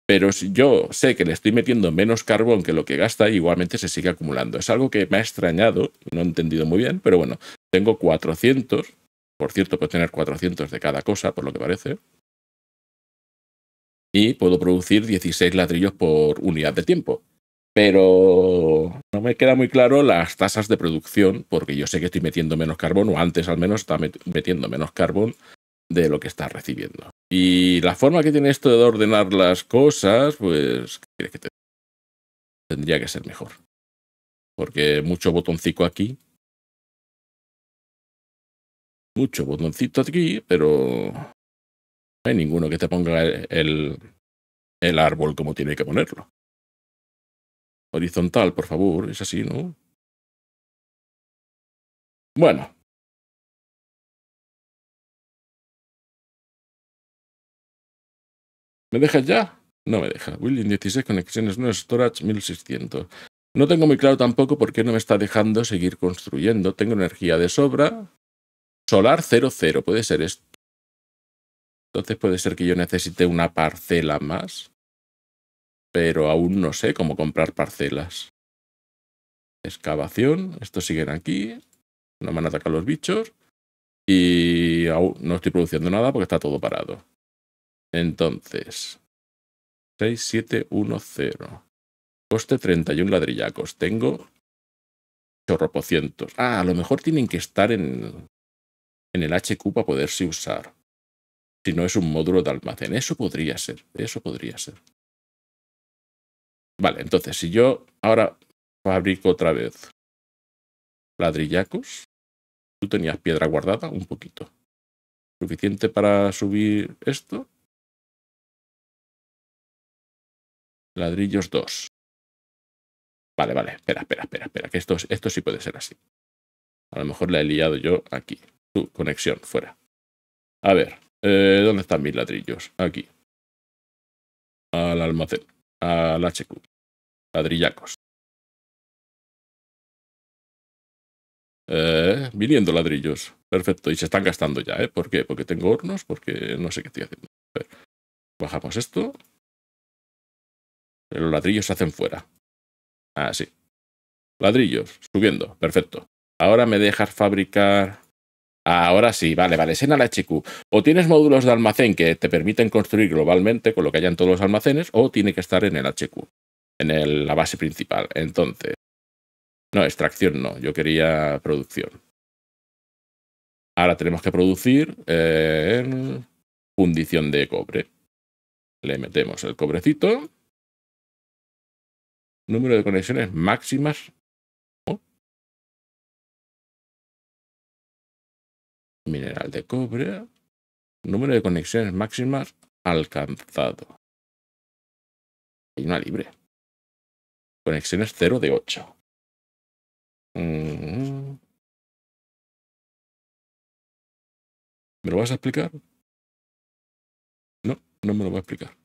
Pero si yo sé que le estoy metiendo menos carbón que lo que gasta, igualmente se sigue acumulando. Es algo que me ha extrañado, no he entendido muy bien, pero bueno, tengo 400. Por cierto, puedo tener 400 de cada cosa, por lo que parece y puedo producir 16 ladrillos por unidad de tiempo. Pero no me queda muy claro las tasas de producción, porque yo sé que estoy metiendo menos carbón, o antes al menos está metiendo menos carbón de lo que está recibiendo. Y la forma que tiene esto de ordenar las cosas, pues que tendría que ser mejor. Porque mucho botoncito aquí. Mucho botoncito aquí, pero no hay ninguno que te ponga el, árbol como tiene que ponerlo. Horizontal, por favor, es así, ¿no? Bueno. ¿Me dejas ya? No me deja. William 16, conexiones no storage 1600. No tengo muy claro tampoco por qué no me está dejando seguir construyendo. Tengo energía de sobra. Solar 00, puede ser esto. Entonces puede ser que yo necesite una parcela más, pero aún no sé cómo comprar parcelas. Excavación, estos siguen aquí, no me a atacar los bichos y aún no estoy produciendo nada porque está todo parado. Entonces, 6710. Coste 31 ladrillacos. Tengo chorropocientos. Ah, a lo mejor tienen que estar en, en el HQ para poderse usar si no es un módulo de almacén. Eso podría ser, eso podría ser. Vale, entonces, si yo ahora fabrico otra vez ladrillacos, tú tenías piedra guardada un poquito. ¿Suficiente para subir esto? Ladrillos 2. Vale, vale, espera, espera, espera, espera, que esto, esto sí puede ser así. A lo mejor la he liado yo aquí. Tu conexión, fuera. A ver, eh, ¿Dónde están mis ladrillos? Aquí. Al almacén. Al HQ. Ladrillacos. Eh, viniendo ladrillos. Perfecto. Y se están gastando ya, ¿eh? ¿Por qué? Porque tengo hornos, porque no sé qué estoy haciendo. Bajamos esto. Los ladrillos se hacen fuera. Ah, Así. Ladrillos, subiendo. Perfecto. Ahora me dejas fabricar Ahora sí, vale, vale, en el HQ. O tienes módulos de almacén que te permiten construir globalmente con lo que hayan en todos los almacenes, o tiene que estar en el HQ, en la base principal. Entonces, no, extracción no, yo quería producción. Ahora tenemos que producir eh, fundición de cobre. Le metemos el cobrecito. Número de conexiones máximas mineral de cobre, número de conexiones máximas alcanzado. Hay una libre. Conexiones 0 de 8. Mm. ¿Me lo vas a explicar? No, no me lo va a explicar.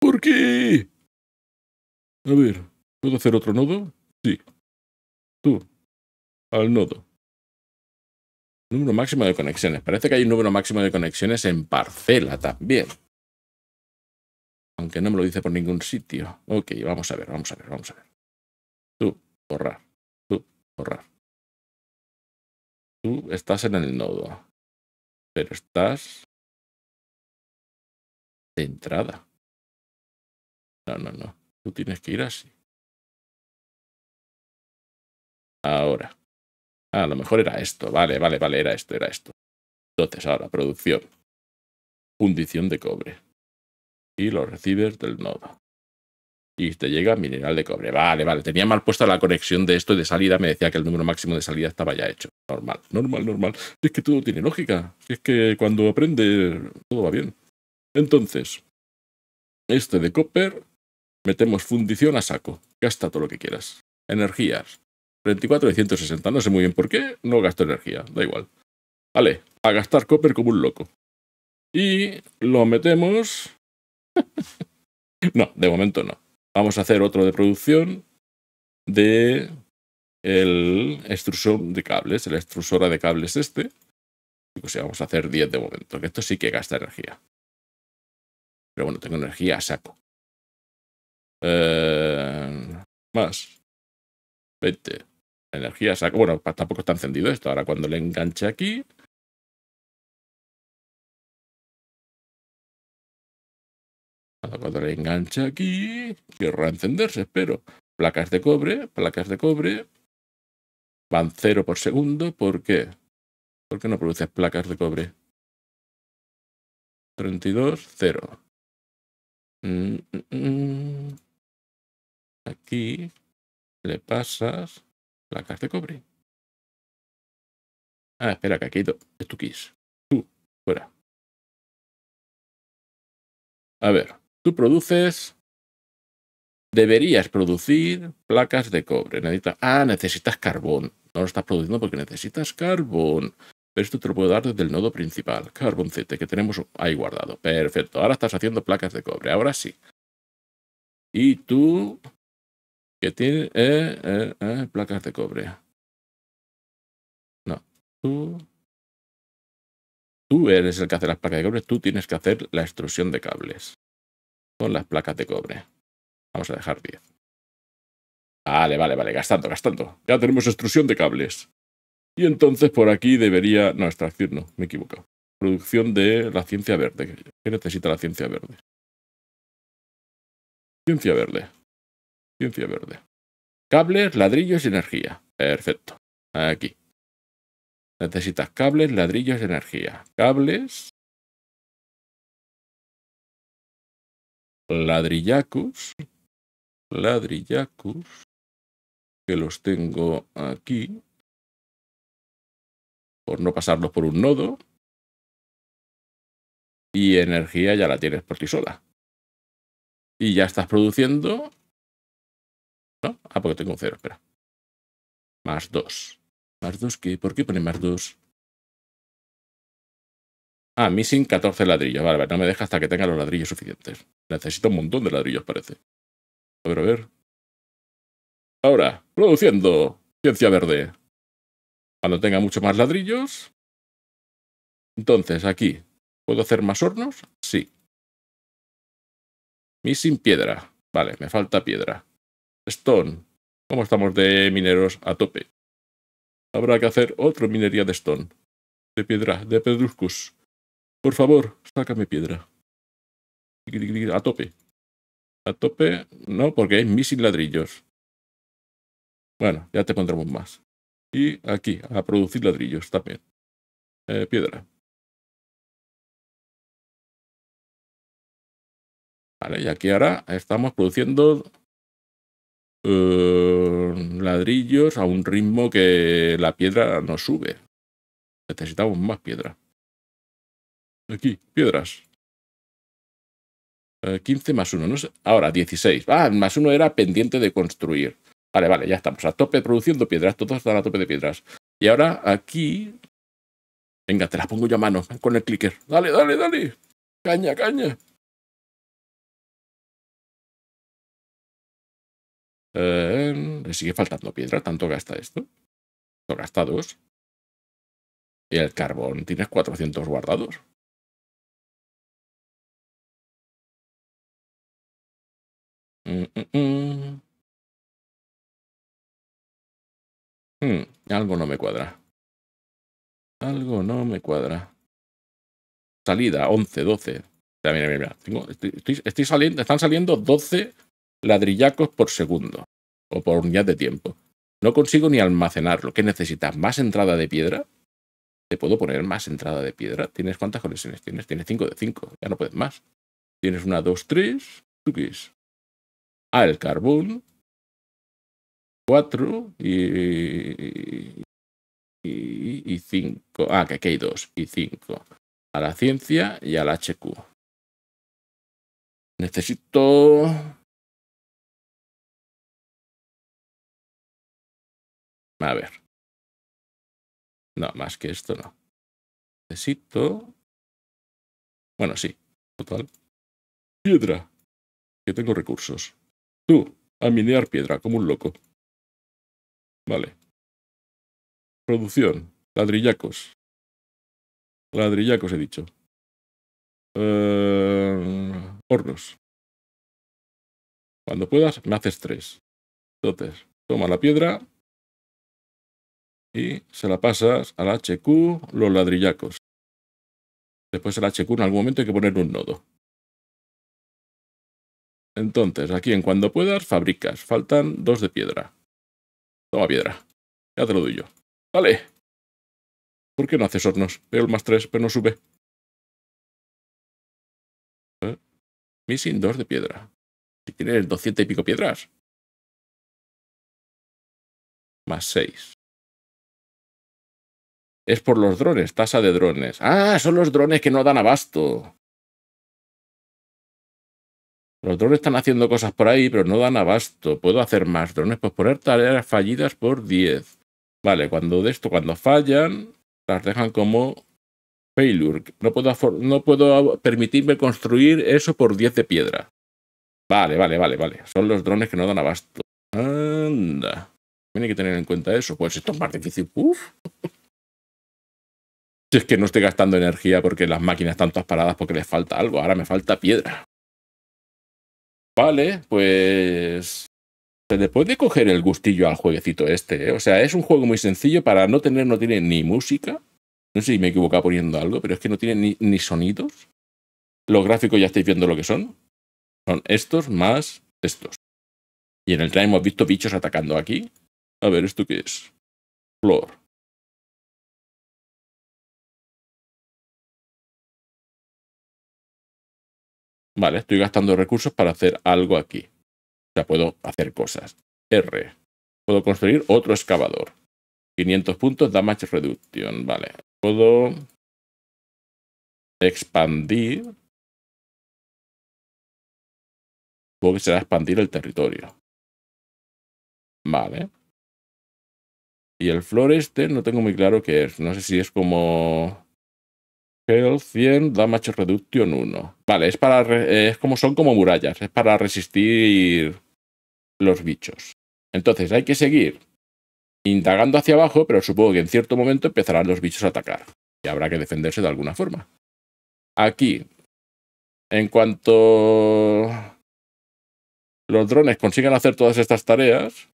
¿Por qué? A ver, ¿puedo hacer otro nodo? Sí. Tú, al nodo. Número máximo de conexiones. Parece que hay un número máximo de conexiones en parcela también. Aunque no me lo dice por ningún sitio. Ok, vamos a ver, vamos a ver, vamos a ver. Tú, borrar. Tú, borrar. Tú estás en el nodo. Pero estás de entrada. No, no, no. Tú tienes que ir así. Ahora. Ah, a lo mejor era esto. Vale, vale, vale, era esto, era esto. Entonces, ahora, producción. Fundición de cobre. Y los recibes del nodo. Y te llega mineral de cobre. Vale, vale. Tenía mal puesta la conexión de esto y de salida. Me decía que el número máximo de salida estaba ya hecho. Normal, normal, normal. es que todo tiene lógica. es que cuando aprende, todo va bien. Entonces, este de copper, metemos fundición a saco. Gasta todo lo que quieras. Energías, 34 de 160. No sé muy bien por qué. No gasto energía. Da igual. Vale, a gastar copper como un loco. Y lo metemos... no, de momento no. Vamos a hacer otro de producción de el extrusor de cables, el extrusora de cables este. pues vamos a hacer 10 de momento, que esto sí que gasta energía. Pero bueno, tengo energía a saco. Eh, más. 20 energía, bueno, tampoco está encendido esto. Ahora cuando le enganche aquí, cuando le enganche aquí, querrá encenderse, espero. Placas de cobre, placas de cobre, van cero por segundo, ¿por qué? ¿Por no produces placas de cobre? 32, 0. Mm, mm, mm. Aquí le pasas Placas de cobre. Ah, espera, que aquí hay tu Tú, fuera. A ver, tú produces. Deberías producir placas de cobre. Necesitas. Ah, necesitas carbón. No lo estás produciendo porque necesitas carbón. Pero esto te lo puedo dar desde el nodo principal. Carboncete, que tenemos ahí guardado. Perfecto. Ahora estás haciendo placas de cobre. Ahora sí. Y tú que tiene eh, eh, eh, placas de cobre. No, tú, tú eres el que hace las placas de cobre, tú tienes que hacer la extrusión de cables con las placas de cobre. Vamos a dejar 10. Vale, vale, vale, gastando, gastando. Ya tenemos extrusión de cables. Y entonces por aquí debería... No, extracción no, me he equivocado. Producción de la ciencia verde. ¿Qué necesita la ciencia verde? Ciencia verde. Ciencia verde. Cables, ladrillos y energía. Perfecto. Aquí. Necesitas cables, ladrillos y energía. Cables. Ladrillacus. Ladrillacus. Que los tengo aquí. Por no pasarlos por un nodo. Y energía ya la tienes por ti sola. Y ya estás produciendo Ah, porque tengo un cero, espera. Más dos. ¿Más dos qué? ¿Por qué pone más dos? Ah, missing 14 ladrillos. Vale, ver, no me deja hasta que tenga los ladrillos suficientes. Necesito un montón de ladrillos, parece. A ver, a ver. Ahora, produciendo ciencia verde. Cuando tenga mucho más ladrillos. Entonces, aquí. ¿Puedo hacer más hornos? Sí. Missing piedra. Vale, me falta piedra. Stone. ¿Cómo estamos de mineros a tope? Habrá que hacer otra minería de Stone. De piedra, de pedruscus. Por favor, sácame piedra. A tope. A tope, no, porque es mis ladrillos. Bueno, ya te pondremos más. Y aquí, a producir ladrillos también. Eh, piedra. Vale, y aquí ahora estamos produciendo ladrillos a un ritmo que la piedra no sube. Necesitamos más piedra. Aquí, piedras. 15 eh, más 1, no Ahora, 16. Ah, más 1 era pendiente de construir. Vale, vale, ya estamos a tope produciendo piedras. Todos están a tope de piedras. Y ahora aquí. Venga, te las pongo yo a mano con el clicker. Dale, dale, dale. Caña, caña. Eh, le sigue faltando piedra, tanto gasta esto. ¿Tanto gasta 2? Y el carbón tienes 400 guardados. Mm, mm, mm. Hmm, algo no me cuadra. Algo no me cuadra. Salida 11, 12. Mira, mira, mira. estoy saliendo, están saliendo 12 ladrillacos por segundo o por unidad de tiempo. No consigo ni almacenarlo. ¿Qué necesitas? ¿Más entrada de piedra? Te puedo poner más entrada de piedra. ¿Tienes cuántas conexiones tienes? Tienes 5 de 5. Ya no puedes más. Tienes una, dos, tres. ¿Tú qué es? Ah, el carbón. Cuatro. y, y, cinco Ah, que aquí hay dos. y cinco. A la ciencia y al HQ. Necesito A ver. No, más que esto no. Necesito... Bueno, sí. Total. Piedra. Que tengo recursos. Tú, a minear piedra como un loco. Vale. Producción. Ladrillacos. Ladrillacos he dicho. Eh, hornos. Cuando puedas, me haces tres. Entonces, toma la piedra y se la pasas al HQ los ladrillacos. Después el HQ en algún momento hay que poner un nodo. Entonces, aquí en cuando puedas, fabricas. Faltan dos de piedra. Toma piedra. Ya te lo doy yo. Vale. ¿Por qué no haces hornos? Veo el más tres, pero no sube. ¿Eh? Missing dos de piedra. Si tienes doscientos y pico piedras. Más seis es por los drones, tasa de drones. Ah, son los drones que no dan abasto. Los drones están haciendo cosas por ahí, pero no dan abasto. Puedo hacer más drones, pues poner tareas fallidas por 10. Vale, cuando de esto, cuando fallan, las dejan como failure. No puedo, no puedo permitirme construir eso por 10 de piedra. Vale, vale, vale, vale. Son los drones que no dan abasto. Anda. Tiene que tener en cuenta eso. Pues esto es más difícil. Uf es que no estoy gastando energía porque las máquinas están todas paradas porque les falta algo, ahora me falta piedra. Vale, pues se le puede coger el gustillo al jueguecito este. ¿eh? O sea, es un juego muy sencillo para no tener, no tiene ni música. No sé si me he equivocado poniendo algo, pero es que no tiene ni, sonidos. Los gráficos ya estáis viendo lo que son. Son estos más estos. Y en el trailer hemos visto bichos atacando aquí. A ver, ¿esto qué es? Flor. Vale, estoy gastando recursos para hacer algo aquí. O sea, puedo hacer cosas. R. Puedo construir otro excavador. 500 puntos damage reduction. Vale. Puedo expandir. Puedo que será expandir el territorio. Vale. Y el flor este no tengo muy claro qué es. No sé si es como Health 100, Damage Reduction 1. Vale, es para como son como murallas, es para resistir los bichos. Entonces hay que seguir indagando hacia abajo, pero supongo que en cierto momento empezarán los bichos a atacar y habrá que defenderse de alguna forma. Aquí, en cuanto los drones consigan hacer todas estas tareas,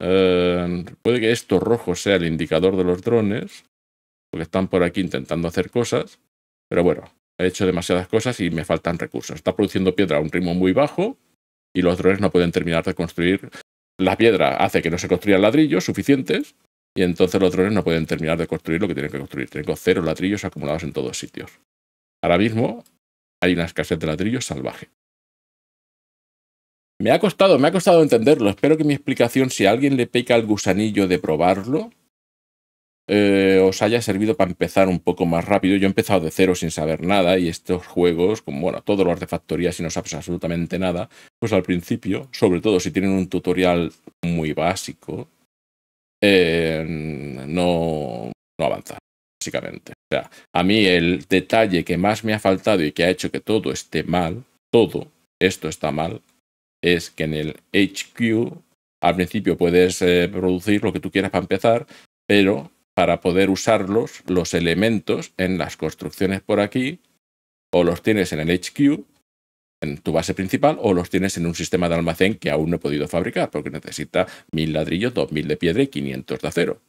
eh, puede que esto rojo sea el indicador de los drones porque están por aquí intentando hacer cosas, pero bueno, he hecho demasiadas cosas y me faltan recursos. Está produciendo piedra a un ritmo muy bajo y los drones no pueden terminar de construir. La piedra hace que no se construyan ladrillos suficientes y entonces los drones no pueden terminar de construir lo que tienen que construir. Tengo cero ladrillos acumulados en todos sitios. Ahora mismo hay una escasez de ladrillos salvaje. Me ha costado, me ha costado entenderlo. Espero que mi explicación, si alguien le peca el gusanillo de probarlo, eh, os haya servido para empezar un poco más rápido. Yo he empezado de cero sin saber nada y estos juegos, como bueno, todos los de factoría, si no sabes absolutamente nada, pues al principio, sobre todo si tienen un tutorial muy básico, eh, no, no básicamente. O sea, a mí el detalle que más me ha faltado y que ha hecho que todo esté mal, todo esto está mal, es que en el HQ al principio puedes eh, producir lo que tú quieras para empezar, pero para poder usarlos los elementos en las construcciones por aquí, o los tienes en el HQ, en tu base principal, o los tienes en un sistema de almacén que aún no he podido fabricar, porque necesita mil ladrillos, dos mil de piedra y 500 de acero.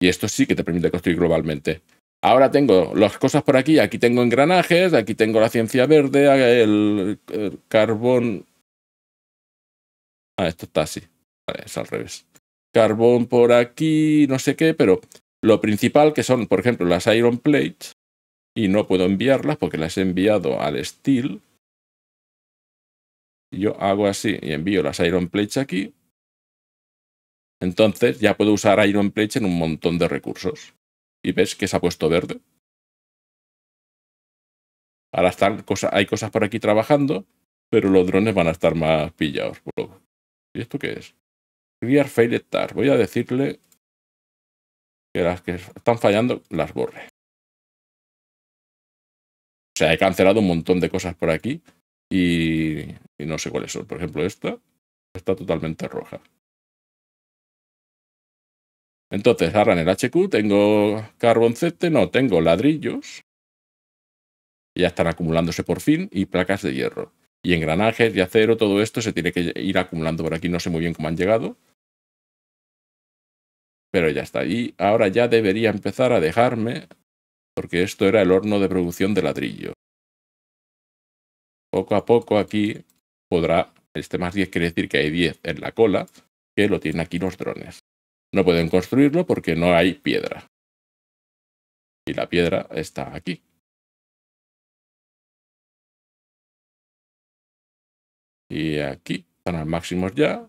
Y esto sí que te permite construir globalmente. Ahora tengo las cosas por aquí, aquí tengo engranajes, aquí tengo la ciencia verde, el, carbón... Ah, esto está así. es al revés carbón por aquí, no sé qué, pero lo principal que son, por ejemplo, las iron plates, y no puedo enviarlas porque las he enviado al steel. Yo hago así y envío las iron plates aquí. Entonces ya puedo usar iron plates en un montón de recursos. Y ves que se ha puesto verde. Ahora están cosas, hay cosas por aquí trabajando, pero los drones van a estar más pillados. ¿Y esto qué es? Voy a decirle que las que están fallando las borre. O sea, he cancelado un montón de cosas por aquí y, no sé cuáles son. Por ejemplo, esta está totalmente roja. Entonces, ahora el HQ tengo carboncete, no, tengo ladrillos. Ya están acumulándose por fin y placas de hierro y engranajes de acero, todo esto se tiene que ir acumulando por aquí. No sé muy bien cómo han llegado. Pero ya está. Y ahora ya debería empezar a dejarme, porque esto era el horno de producción de ladrillo. Poco a poco aquí podrá, este más 10 quiere decir que hay 10 en la cola, que lo tienen aquí los drones. No pueden construirlo porque no hay piedra. Y la piedra está aquí. Y aquí, están al máximo ya.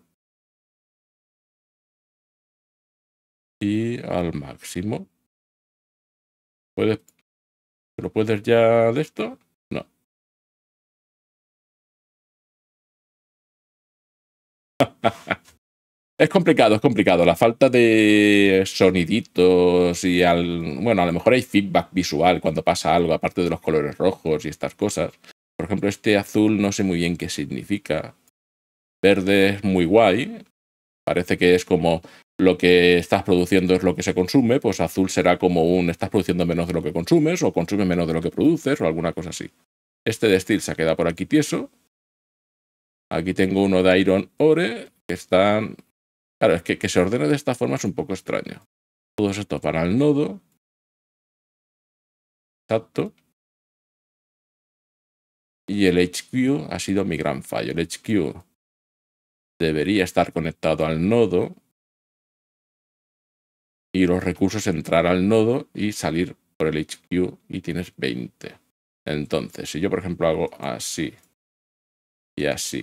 Y al máximo. ¿Puedes, ¿Lo puedes ya de esto? No. Es complicado, es complicado. La falta de soniditos y al. Bueno, a lo mejor hay feedback visual cuando pasa algo, aparte de los colores rojos y estas cosas ejemplo, este azul no sé muy bien qué significa. Verde es muy guay. Parece que es como lo que estás produciendo es lo que se consume, pues azul será como un estás produciendo menos de lo que consumes o consume menos de lo que produces o alguna cosa así. Este de Steel se queda por aquí tieso. Aquí tengo uno de Iron Ore que están... Claro, es que, que se ordene de esta forma es un poco extraño. Todos esto para el nodo. Exacto. Y el HQ ha sido mi gran fallo. El HQ debería estar conectado al nodo y los recursos entrar al nodo y salir por el HQ y tienes 20. Entonces, si yo por ejemplo hago así y así,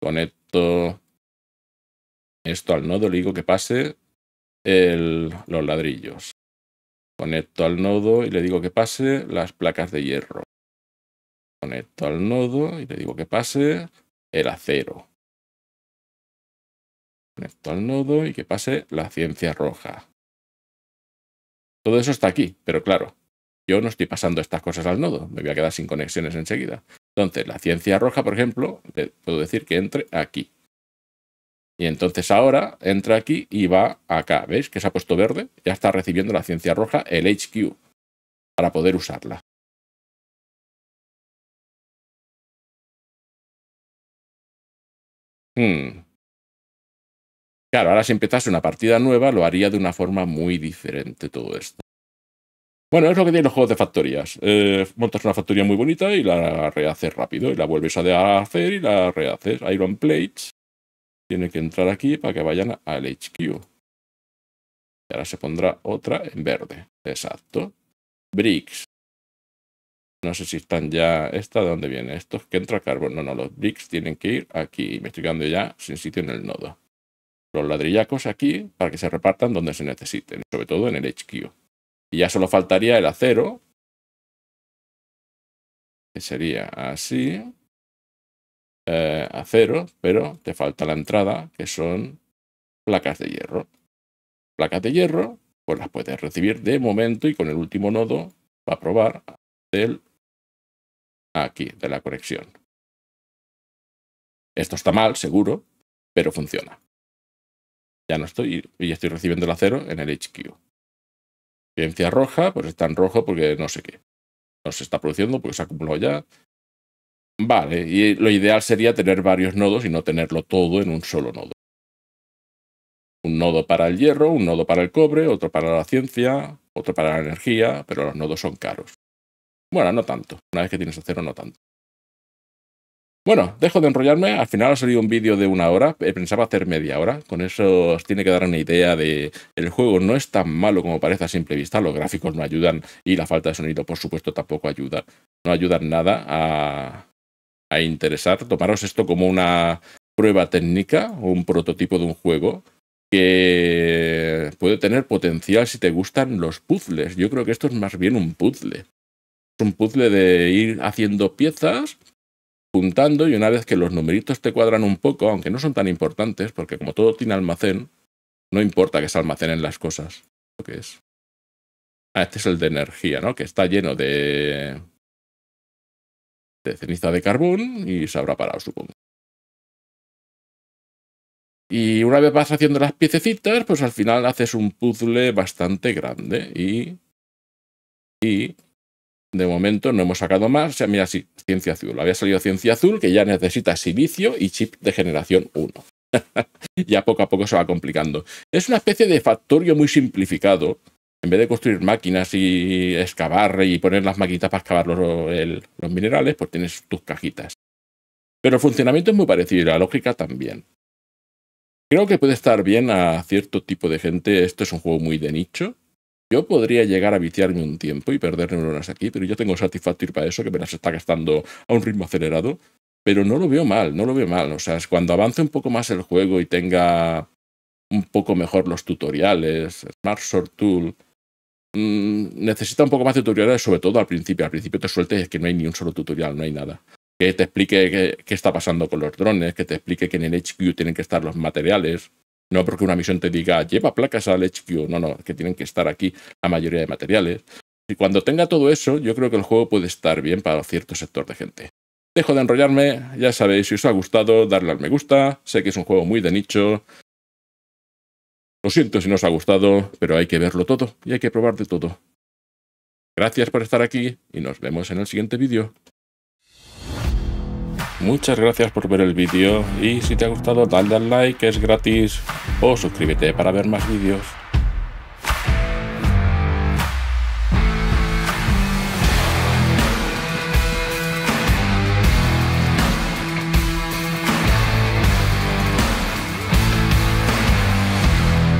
conecto esto al nodo, le digo que pase los ladrillos. Conecto al nodo y le digo que pase las placas de hierro. Conecto al nodo y le digo que pase el acero. Conecto al nodo y que pase la ciencia roja. Todo eso está aquí, pero claro, yo no estoy pasando estas cosas al nodo, me voy a quedar sin conexiones enseguida. Entonces, la ciencia roja, por ejemplo, le puedo decir que entre aquí. Y entonces ahora entra aquí y va acá. ¿Veis que se ha puesto verde? Ya está recibiendo la ciencia roja, el HQ, para poder usarla. Hmm. Claro, ahora si empezase una partida nueva lo haría de una forma muy diferente todo esto. Bueno, es lo que tienen los juegos de factorías. Eh, montas una factoría muy bonita y la rehaces rápido. Y la vuelves a hacer y la rehaces. Iron Plates tiene que entrar aquí para que vayan al HQ. Y ahora se pondrá otra en verde. Exacto. Bricks. No sé si están ya. ¿Esta de dónde viene? Estos que entra carbón No, no, los bricks tienen que ir aquí. Me estoy quedando ya sin sitio en el nodo. Los ladrillacos aquí para que se repartan donde se necesiten, sobre todo en el HQ. Y ya solo faltaría el acero, que sería así. Eh, acero, pero te falta la entrada, que son placas de hierro. Placas de hierro, pues las puedes recibir de momento y con el último nodo, va a probar, del aquí de la conexión. Esto está mal, seguro, pero funciona. Ya no estoy y estoy recibiendo el acero en el HQ. Ciencia roja, pues está en rojo porque no sé qué. No se está produciendo porque se acumulado ya. Vale, y lo ideal sería tener varios nodos y no tenerlo todo en un solo nodo. Un nodo para el hierro, un nodo para el cobre, otro para la ciencia, otro para la energía, pero los nodos son caros. Bueno, no tanto. Una vez que tienes a cero, no tanto. Bueno, dejo de enrollarme. Al final ha salido un vídeo de una hora. Eh, pensaba hacer media hora. Con eso os tiene que dar una idea de el juego no es tan malo como parece a simple vista. Los gráficos no ayudan y la falta de sonido, por supuesto, tampoco ayuda. No ayudan nada a, a interesar. Tomaros esto como una prueba técnica o un prototipo de un juego que puede tener potencial si te gustan los puzzles. Yo creo que esto es más bien un puzzle un puzzle de ir haciendo piezas, juntando y una vez que los numeritos te cuadran un poco, aunque no son tan importantes, porque como todo tiene almacén, no importa que se almacenen las cosas. Lo que es. Ah, este es el de energía, ¿no? Que está lleno de, de ceniza de carbón y se habrá parado, supongo. Y una vez vas haciendo las piececitas, pues al final haces un puzzle bastante grande y de momento no hemos sacado más. O mira, ciencia azul. Había salido ciencia azul que ya necesita silicio y chip de generación 1. ya poco a poco se va complicando. Es una especie de factorio muy simplificado. En vez de construir máquinas y excavar y poner las maquitas para excavar los, los minerales, pues tienes tus cajitas. Pero el funcionamiento es muy parecido y la lógica también. Creo que puede estar bien a cierto tipo de gente. Esto es un juego muy de nicho yo podría llegar a viciarme un tiempo y perder neuronas aquí, pero yo tengo Satisfactory para eso, que me las está gastando a un ritmo acelerado. Pero no lo veo mal, no lo veo mal. O sea, es cuando avance un poco más el juego y tenga un poco mejor los tutoriales, Smart Tool, mm, necesita un poco más de tutoriales, sobre todo al principio. Al principio te sueltes y es que no hay ni un solo tutorial, no hay nada. Que te explique qué, qué está pasando con los drones, que te explique que en el HQ tienen que estar los materiales, no porque una misión te diga, lleva placas al HQ. No, no, que tienen que estar aquí la mayoría de materiales. Y cuando tenga todo eso, yo creo que el juego puede estar bien para cierto sector de gente. Dejo de enrollarme, ya sabéis, si os ha gustado, darle al me gusta. Sé que es un juego muy de nicho. Lo siento si no os ha gustado, pero hay que verlo todo y hay que probar de todo. Gracias por estar aquí y nos vemos en el siguiente vídeo. Muchas gracias por ver el vídeo y si te ha gustado dale al like es gratis o suscríbete para ver más vídeos.